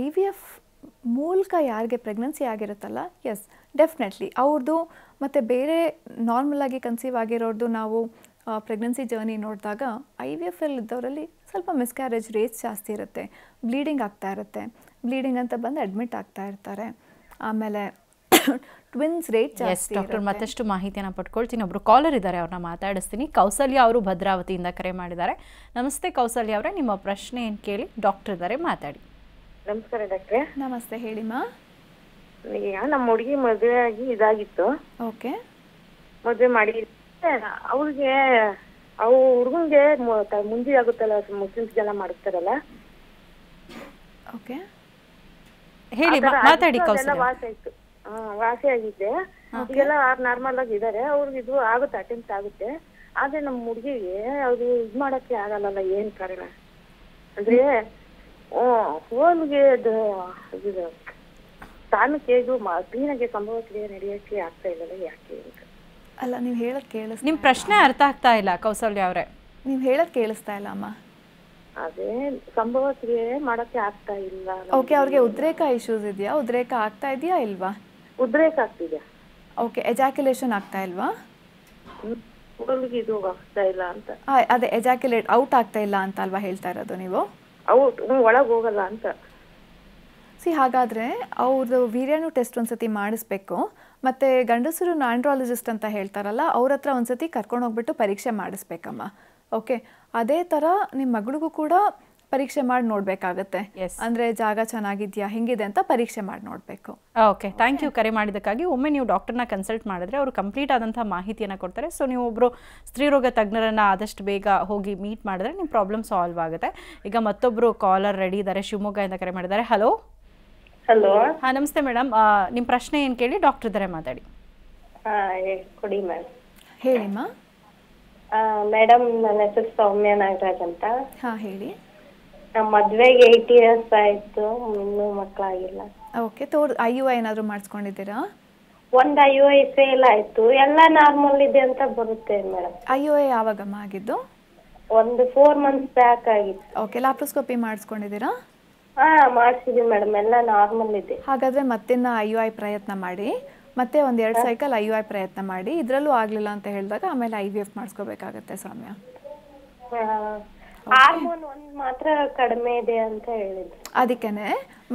ಐ ವಿ ಎಫ್ ಮೂಲಕ ಯಾರಿಗೆ ಪ್ರೆಗ್ನೆನ್ಸಿ ಆಗಿರುತ್ತಲ್ಲ ಎಸ್ ಡೆಫಿನೆಟ್ಲಿ ಅವ್ರದ್ದು ಮತ್ತು ಬೇರೆ ಆಗಿ ಕನ್ಸೀವ್ ಆಗಿರೋರ್ದು ನಾವು ಪ್ರೆಗ್ನೆನ್ಸಿ ಜರ್ನಿ ನೋಡಿದಾಗ ಐ ವಿ ಎಫ್ ಎಲ್ ಇದ್ದವರಲ್ಲಿ ಸ್ವಲ್ಪ ಮಿಸ್ಕ್ಯಾರೇಜ್ ರೇಟ್ ಜಾಸ್ತಿ ಇರುತ್ತೆ ಬ್ಲೀಡಿಂಗ್ ಆಗ್ತಾ ಇರುತ್ತೆ ಬ್ಲೀಡಿಂಗ್ ಅಂತ ಬಂದು ಅಡ್ಮಿಟ್ ಆಗ್ತಾ ಇರ್ತಾರೆ ಆಮೇಲೆ ಟ್ವಿನ್ಸ್ ರೇಟ್ ಜಾಸ್ತಿ ಡಾಕ್ಟರ್ ಮತ್ತಷ್ಟು ಮಾಹಿತಿಯನ್ನು ಪಡ್ಕೊಳ್ತೀನಿ ಒಬ್ಬರು ಕಾಲರ್ ಇದ್ದಾರೆ ಅವ್ರನ್ನ ಮಾತಾಡಿಸ್ತೀನಿ ಕೌಸಲ್ಯ ಅವರು ಭದ್ರಾವತಿಯಿಂದ ಕರೆ ಮಾಡಿದ್ದಾರೆ ನಮಸ್ತೆ ಕೌಸಲ್ಯ ಅವರೇ ನಿಮ್ಮ ಪ್ರಶ್ನೆ ಏನು ಕೇಳಿ ಡಾಕ್ಟರ್ ಇದ್ದಾರೆ ಮಾತಾಡಿ ನಮಸ್ಕಾರ ಡಾಕ್ಟ್ರೆ ನಮಸ್ತೆ ಮಾ ನಮ್ಮ ಹುಡುಗಿ ಮದುವೆ ಆಗಿ ಇದಾಗಿತ್ತು ಓಕೆ ಮದುವೆ ಮಾಡಿ ಅಷ್ಟೇ ಅವ್ರಿಗೆ ಅವು ಹುಡುಗನ್ಗೆ ಮುಂಜಿ ಆಗುತ್ತಲ್ಲ ಮುಸ್ಲಿಮ್ಸ್ ಎಲ್ಲ ಮಾಡಿಸ್ತಾರಲ್ಲ ಓಕೆ ಹೇಳಿ ಮಾತಾಡಿ ವಾಸಿ ಆಯ್ತು ವಾಸಿ ಆಗಿದ್ದೆ ಈಗೆಲ್ಲ ನಾರ್ಮಲ್ ಆಗಿ ಇದಾರೆ ಅವ್ರಿಗೆ ಇದು ಆಗುತ್ತೆ ಅಟೆಂಪ್ಟ್ ಆಗುತ್ತೆ ಆದ್ರೆ ನಮ್ಮ ಹುಡುಗಿಗೆ ಅದು ಇದು ಮಾಡಕ್ಕೆ ಆಗಲ್ಲ ಏನ್ ಕಾರಣ ಅಂದ್ರೆ ಫೋನ್ಗೆ ತಾನು ಇದು ಕ್ಲೀನಾಗಿ ಸಂಭವಕ್ಕೆ ನಡೆಯಕ್ಕೆ ಆಗ್ತಾ ಇಲ್ಲಲ್ಲ ಯಾಕೆ ಅಂತ ಅಲ್ಲ ನೀವು ಹೇಳೋದು ಕೇಳಿಸ್ ನಿಮ್ಮ ಪ್ರಶ್ನೆ ಅರ್ಥ ಆಗ್ತಾ ಇಲ್ಲ ಕೌಸಲ್ಯ ಅವರೇ ನೀವು ಹೇಳೋದು ಕೇಳಿಸ್ತಾ ಇಲ್ಲ ಅಮ್ಮ ಅದೇ ಸಂಭವ ಕ್ರಿಯೆ ಮಾಡೋಕ್ಕೆ ಆಗ್ತಾ ಇಲ್ಲ ಓಕೆ ಅವ್ರಿಗೆ ಉದ್ರೇಕ ಇಶ್ಯೂಸ್ ಇದೆಯಾ ಉದ್ರೇಕ ಆಗ್ತಾ ಇದೆಯಾ ಇಲ್ವಾ ಉದ್ರೇಕ ಆಗ್ತಿದ್ಯಾ ಓಕೆ ಎಜಾಕ್ಯುಲೇಷನ್ ಆಗ್ತಾ ಇಲ್ವಾ ಇದು ಆಗ್ತಾ ಇಲ್ಲ ಅಂತ ಅದೇ ಎಜಾಕ್ಯುಲೇಟ್ ಔಟ್ ಆಗ್ತಾ ಇಲ್ಲ ಅಂತ ಅಲ್ವಾ ಹೇಳ್ತಾ ಇರೋದು ನೀವು ಔಟ್ ಒಳಗೆ ಹೋಗಲ್ಲ ಅಂತ ಸಿ ಹಾಗಾದರೆ ಅವ್ರದ್ದು ವೀರ್ಯನು ಟೆಸ್ಟ್ ಒಂದ್ಸತಿ ಮಾಡಿಸ್ಬೇಕು ಮತ್ತು ಗಂಡಸರು ನಾಂಡ್ರಾಲಜಿಸ್ಟ್ ಅಂತ ಹೇಳ್ತಾರಲ್ಲ ಅವ್ರ ಹತ್ರ ಒಂದು ಕರ್ಕೊಂಡು ಹೋಗ್ಬಿಟ್ಟು ಪರೀಕ್ಷೆ ಮಾಡಿಸ್ಬೇಕಮ್ಮ ಓಕೆ ಅದೇ ಥರ ನಿಮ್ಮ ಮಗಳಿಗೂ ಕೂಡ ಪರೀಕ್ಷೆ ಮಾಡಿ ನೋಡಬೇಕಾಗತ್ತೆ ಅಂದರೆ ಜಾಗ ಚೆನ್ನಾಗಿದ್ಯಾ ಹೆಂಗಿದೆ ಅಂತ ಪರೀಕ್ಷೆ ಮಾಡಿ ನೋಡಬೇಕು ಓಕೆ ಥ್ಯಾಂಕ್ ಯು ಕರೆ ಮಾಡಿದ್ದಕ್ಕಾಗಿ ಒಮ್ಮೆ ನೀವು ಡಾಕ್ಟರ್ನ ಕನ್ಸಲ್ಟ್ ಮಾಡಿದ್ರೆ ಅವರು ಕಂಪ್ಲೀಟ್ ಆದಂಥ ಮಾಹಿತಿಯನ್ನು ಕೊಡ್ತಾರೆ ಸೊ ನೀವು ಒಬ್ಬರು ಸ್ತ್ರೀರೋಗ ತಜ್ಞರನ್ನು ಆದಷ್ಟು ಬೇಗ ಹೋಗಿ ಮೀಟ್ ಮಾಡಿದ್ರೆ ನಿಮ್ಮ ಪ್ರಾಬ್ಲಮ್ ಸಾಲ್ವ್ ಆಗುತ್ತೆ ಈಗ ಮತ್ತೊಬ್ಬರು ಕಾಲರ್ ರೆಡಿ ಇದ್ದಾರೆ ಶಿವಮೊಗ್ಗದಿಂದ ಕರೆ ಮಾಡಿದ್ದಾರೆ ಹಲೋ ಹಲೋ ಹಾ ನಮಸ್ತೆ ಮೇಡಮ್ ನಿಮ್ಮ ಪ್ರಶ್ನೆ ಏನು ಕೇಳಿ ಡಾಕ್ಟರ್ ಇದ್ದಾರೆ ಮಾತಾಡಿ ಕೊಡಿ ಮ್ಯಾಮ್ ಹೇಳಿಮ್ಮ ಮೇಡಮ್ ನನ್ನ ಹೆಸರು ಸೌಮ್ಯ ನಾಗರಾಜ್ ಅಂತ ಹಾ ಹೇಳಿ ನಮ್ಮ ಮದ್ವೆಗೆ ಏಯ್ಟ್ ಇಯರ್ಸ್ ಆಯಿತು ಇನ್ನೂ ಮಕ್ಕಳಾಗಿಲ್ಲ ಓಕೆ ತೋರ್ ಐ ಯು ಏನಾದರೂ ಮಾಡಿಸ್ಕೊಂಡಿದ್ದೀರಾ ಒಂದು ಐ ಯು ಐ ಫೇಲ್ ಆಯಿತು ಎಲ್ಲ ನಾರ್ಮಲ್ ಇದೆ ಅಂತ ಬರುತ್ತೆ ಮೇಡಮ್ ಐ ಯು ಐ ಯಾವಾಗಮ್ಮ ಆಗಿದ್ದು ಒಂದು ಫೋರ್ ಮಂತ್ಸ್ ಬ್ಯಾಕ್ ಆಗಿತ್ತು ಓಕೆ ಲ್ಯಾಪ್ರೋಸ್ಕೋಪಿ ಮಾಡಿಸ್ಕೊಂಡಿದ್ದೀರಾ ಎಲ್ಲ ಇದೆ ಹಾಗಾದ್ರೆ ಮತ್ತಿನ್ನ ಐ ಐ ಪ್ರಯತ್ನ ಮಾಡಿ ಮತ್ತೆ ಒಂದ್ ಎರಡ್ ಸೈಕಲ್ ಐ ಐ ಪ್ರಯತ್ನ ಮಾಡಿ ಇದ್ರಲ್ಲೂ ಆಗ್ಲಿಲ್ಲ ಅಂತ ಹೇಳಿದಾಗ ಆಮೇಲೆ ಐ ವಿ ಎಫ್ ಮಾಡಿಸ್ಕೋಬೇಕಾಗತ್ತೆ ಸೌಮ್ಯ ಮಾತ್ರ ಕಡಿಮೆ ಇದೆ ಅಂತ ಹೇಳಿದ್ರು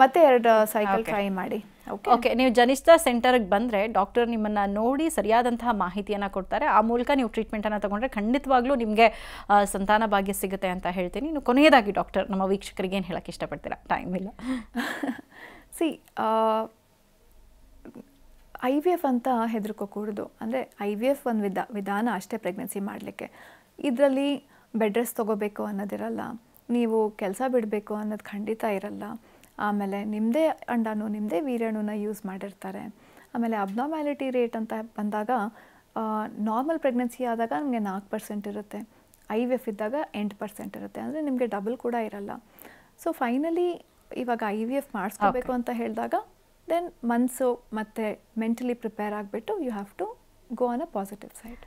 ಮತ್ತೆ ಎರಡು ಸೈಕಲ್ ಟ್ರೈ ಮಾಡಿ ಓಕೆ ನೀವು ಜನಿಷ್ಠ ಸೆಂಟರ್ಗೆ ಬಂದರೆ ಡಾಕ್ಟರ್ ನಿಮ್ಮನ್ನು ನೋಡಿ ಸರಿಯಾದಂತಹ ಮಾಹಿತಿಯನ್ನು ಕೊಡ್ತಾರೆ ಆ ಮೂಲಕ ನೀವು ಟ್ರೀಟ್ಮೆಂಟನ್ನು ತಗೊಂಡ್ರೆ ಖಂಡಿತವಾಗ್ಲೂ ನಿಮಗೆ ಸಂತಾನ ಭಾಗ್ಯ ಸಿಗುತ್ತೆ ಅಂತ ಹೇಳ್ತೀನಿ ಇನ್ನು ಕೊನೆಯದಾಗಿ ಡಾಕ್ಟರ್ ನಮ್ಮ ವೀಕ್ಷಕರಿಗೆ ಏನು ಹೇಳಕ್ಕೆ ಇಷ್ಟಪಡ್ತೀರಾ ಟೈಮ್ ಇಲ್ಲ ಸಿ ಐ ವಿ ಎಫ್ ಅಂತ ಹೆದರ್ಕೋಕೂಡ್ದು ಅಂದರೆ ಐ ವಿ ಎಫ್ ಒಂದು ವಿಧ ವಿಧಾನ ಅಷ್ಟೇ ಪ್ರೆಗ್ನೆನ್ಸಿ ಮಾಡಲಿಕ್ಕೆ ಇದರಲ್ಲಿ ಬೆಡ್ ತೊಗೋಬೇಕು ಅನ್ನೋದಿರಲ್ಲ ನೀವು ಕೆಲಸ ಬಿಡಬೇಕು ಅನ್ನೋದು ಖಂಡಿತ ಇರಲ್ಲ ಆಮೇಲೆ ನಿಮ್ಮದೇ ಅಂಡಾನು ನಿಮ್ಮದೇ ವೀರ್ಯಾಣುನ ಯೂಸ್ ಮಾಡಿರ್ತಾರೆ ಆಮೇಲೆ ಅಬ್ನಾರ್ಮ್ಯಾಲಿಟಿ ರೇಟ್ ಅಂತ ಬಂದಾಗ ನಾರ್ಮಲ್ ಪ್ರೆಗ್ನೆನ್ಸಿ ಆದಾಗ ನಿಮಗೆ ನಾಲ್ಕು ಪರ್ಸೆಂಟ್ ಇರುತ್ತೆ ಐ ವಿ ಎಫ್ ಇದ್ದಾಗ ಎಂಟು ಪರ್ಸೆಂಟ್ ಇರುತ್ತೆ ಅಂದರೆ ನಿಮಗೆ ಡಬಲ್ ಕೂಡ ಇರಲ್ಲ ಸೊ ಫೈನಲಿ ಇವಾಗ ಐ ವಿ ಎಫ್ ಮಾಡಿಸ್ಕೋಬೇಕು ಅಂತ ಹೇಳಿದಾಗ ದೆನ್ ಮನಸ್ಸು ಮತ್ತು ಮೆಂಟಲಿ ಪ್ರಿಪೇರ್ ಆಗಿಬಿಟ್ಟು you have to go on a positive side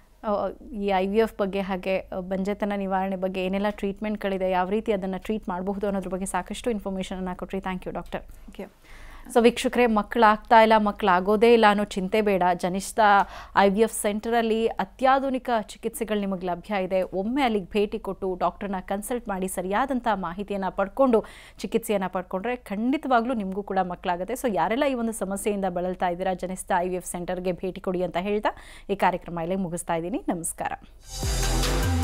ಈ ಐ ವಿ ಎಫ್ ಬಗ್ಗೆ ಹಾಗೆ ಬಂಜೆತನ ನಿವಾರಣೆ ಬಗ್ಗೆ ಏನೆಲ್ಲ ಟ್ರೀಟ್ಮೆಂಟ್ಗಳಿದೆ ಯಾವ ರೀತಿ ಅದನ್ನು ಟ್ರೀಟ್ ಮಾಡಬಹುದು ಅನ್ನೋದ್ರ ಬಗ್ಗೆ ಸಾಕಷ್ಟು ಇನ್ಫಾರ್ಮೇಷನನ್ನು ಕೊಟ್ರಿ thank you doctor thank you so ವೀಕ್ಷಕರೇ ಮಕ್ಕಳಾಗ್ತಾ ಇಲ್ಲ ಮಕ್ಕಳಾಗೋದೇ ಇಲ್ಲ ಅನ್ನೋ ಚಿಂತೆ ಬೇಡ ಜನಿಸ್ತಾ ಐ ವಿ ಎಫ್ ಸೆಂಟರಲ್ಲಿ ಅತ್ಯಾಧುನಿಕ ಚಿಕಿತ್ಸೆಗಳು ನಿಮಗೆ ಲಭ್ಯ ಇದೆ ಒಮ್ಮೆ ಅಲ್ಲಿಗೆ ಭೇಟಿ ಕೊಟ್ಟು ಡಾಕ್ಟರ್ನ ಕನ್ಸಲ್ಟ್ ಮಾಡಿ ಸರಿಯಾದಂಥ ಮಾಹಿತಿಯನ್ನು ಪಡ್ಕೊಂಡು ಚಿಕಿತ್ಸೆಯನ್ನು ಪಡ್ಕೊಂಡ್ರೆ ಖಂಡಿತವಾಗ್ಲೂ ನಿಮಗೂ ಕೂಡ ಮಕ್ಕಳಾಗುತ್ತೆ ಸೊ ಯಾರೆಲ್ಲ ಈ ಒಂದು ಸಮಸ್ಯೆಯಿಂದ ಬಳಲ್ತಾ ಇದ್ದೀರಾ ಜನಿಸ್ತಾ ಐ ವಿ ಎಫ್ ಸೆಂಟರ್ಗೆ ಭೇಟಿ ಕೊಡಿ ಅಂತ ಹೇಳ್ತಾ ಈ ಕಾರ್ಯಕ್ರಮ ಇಲ್ಲಿ ಮುಗಿಸ್ತಾ ಇದ್ದೀನಿ ನಮಸ್ಕಾರ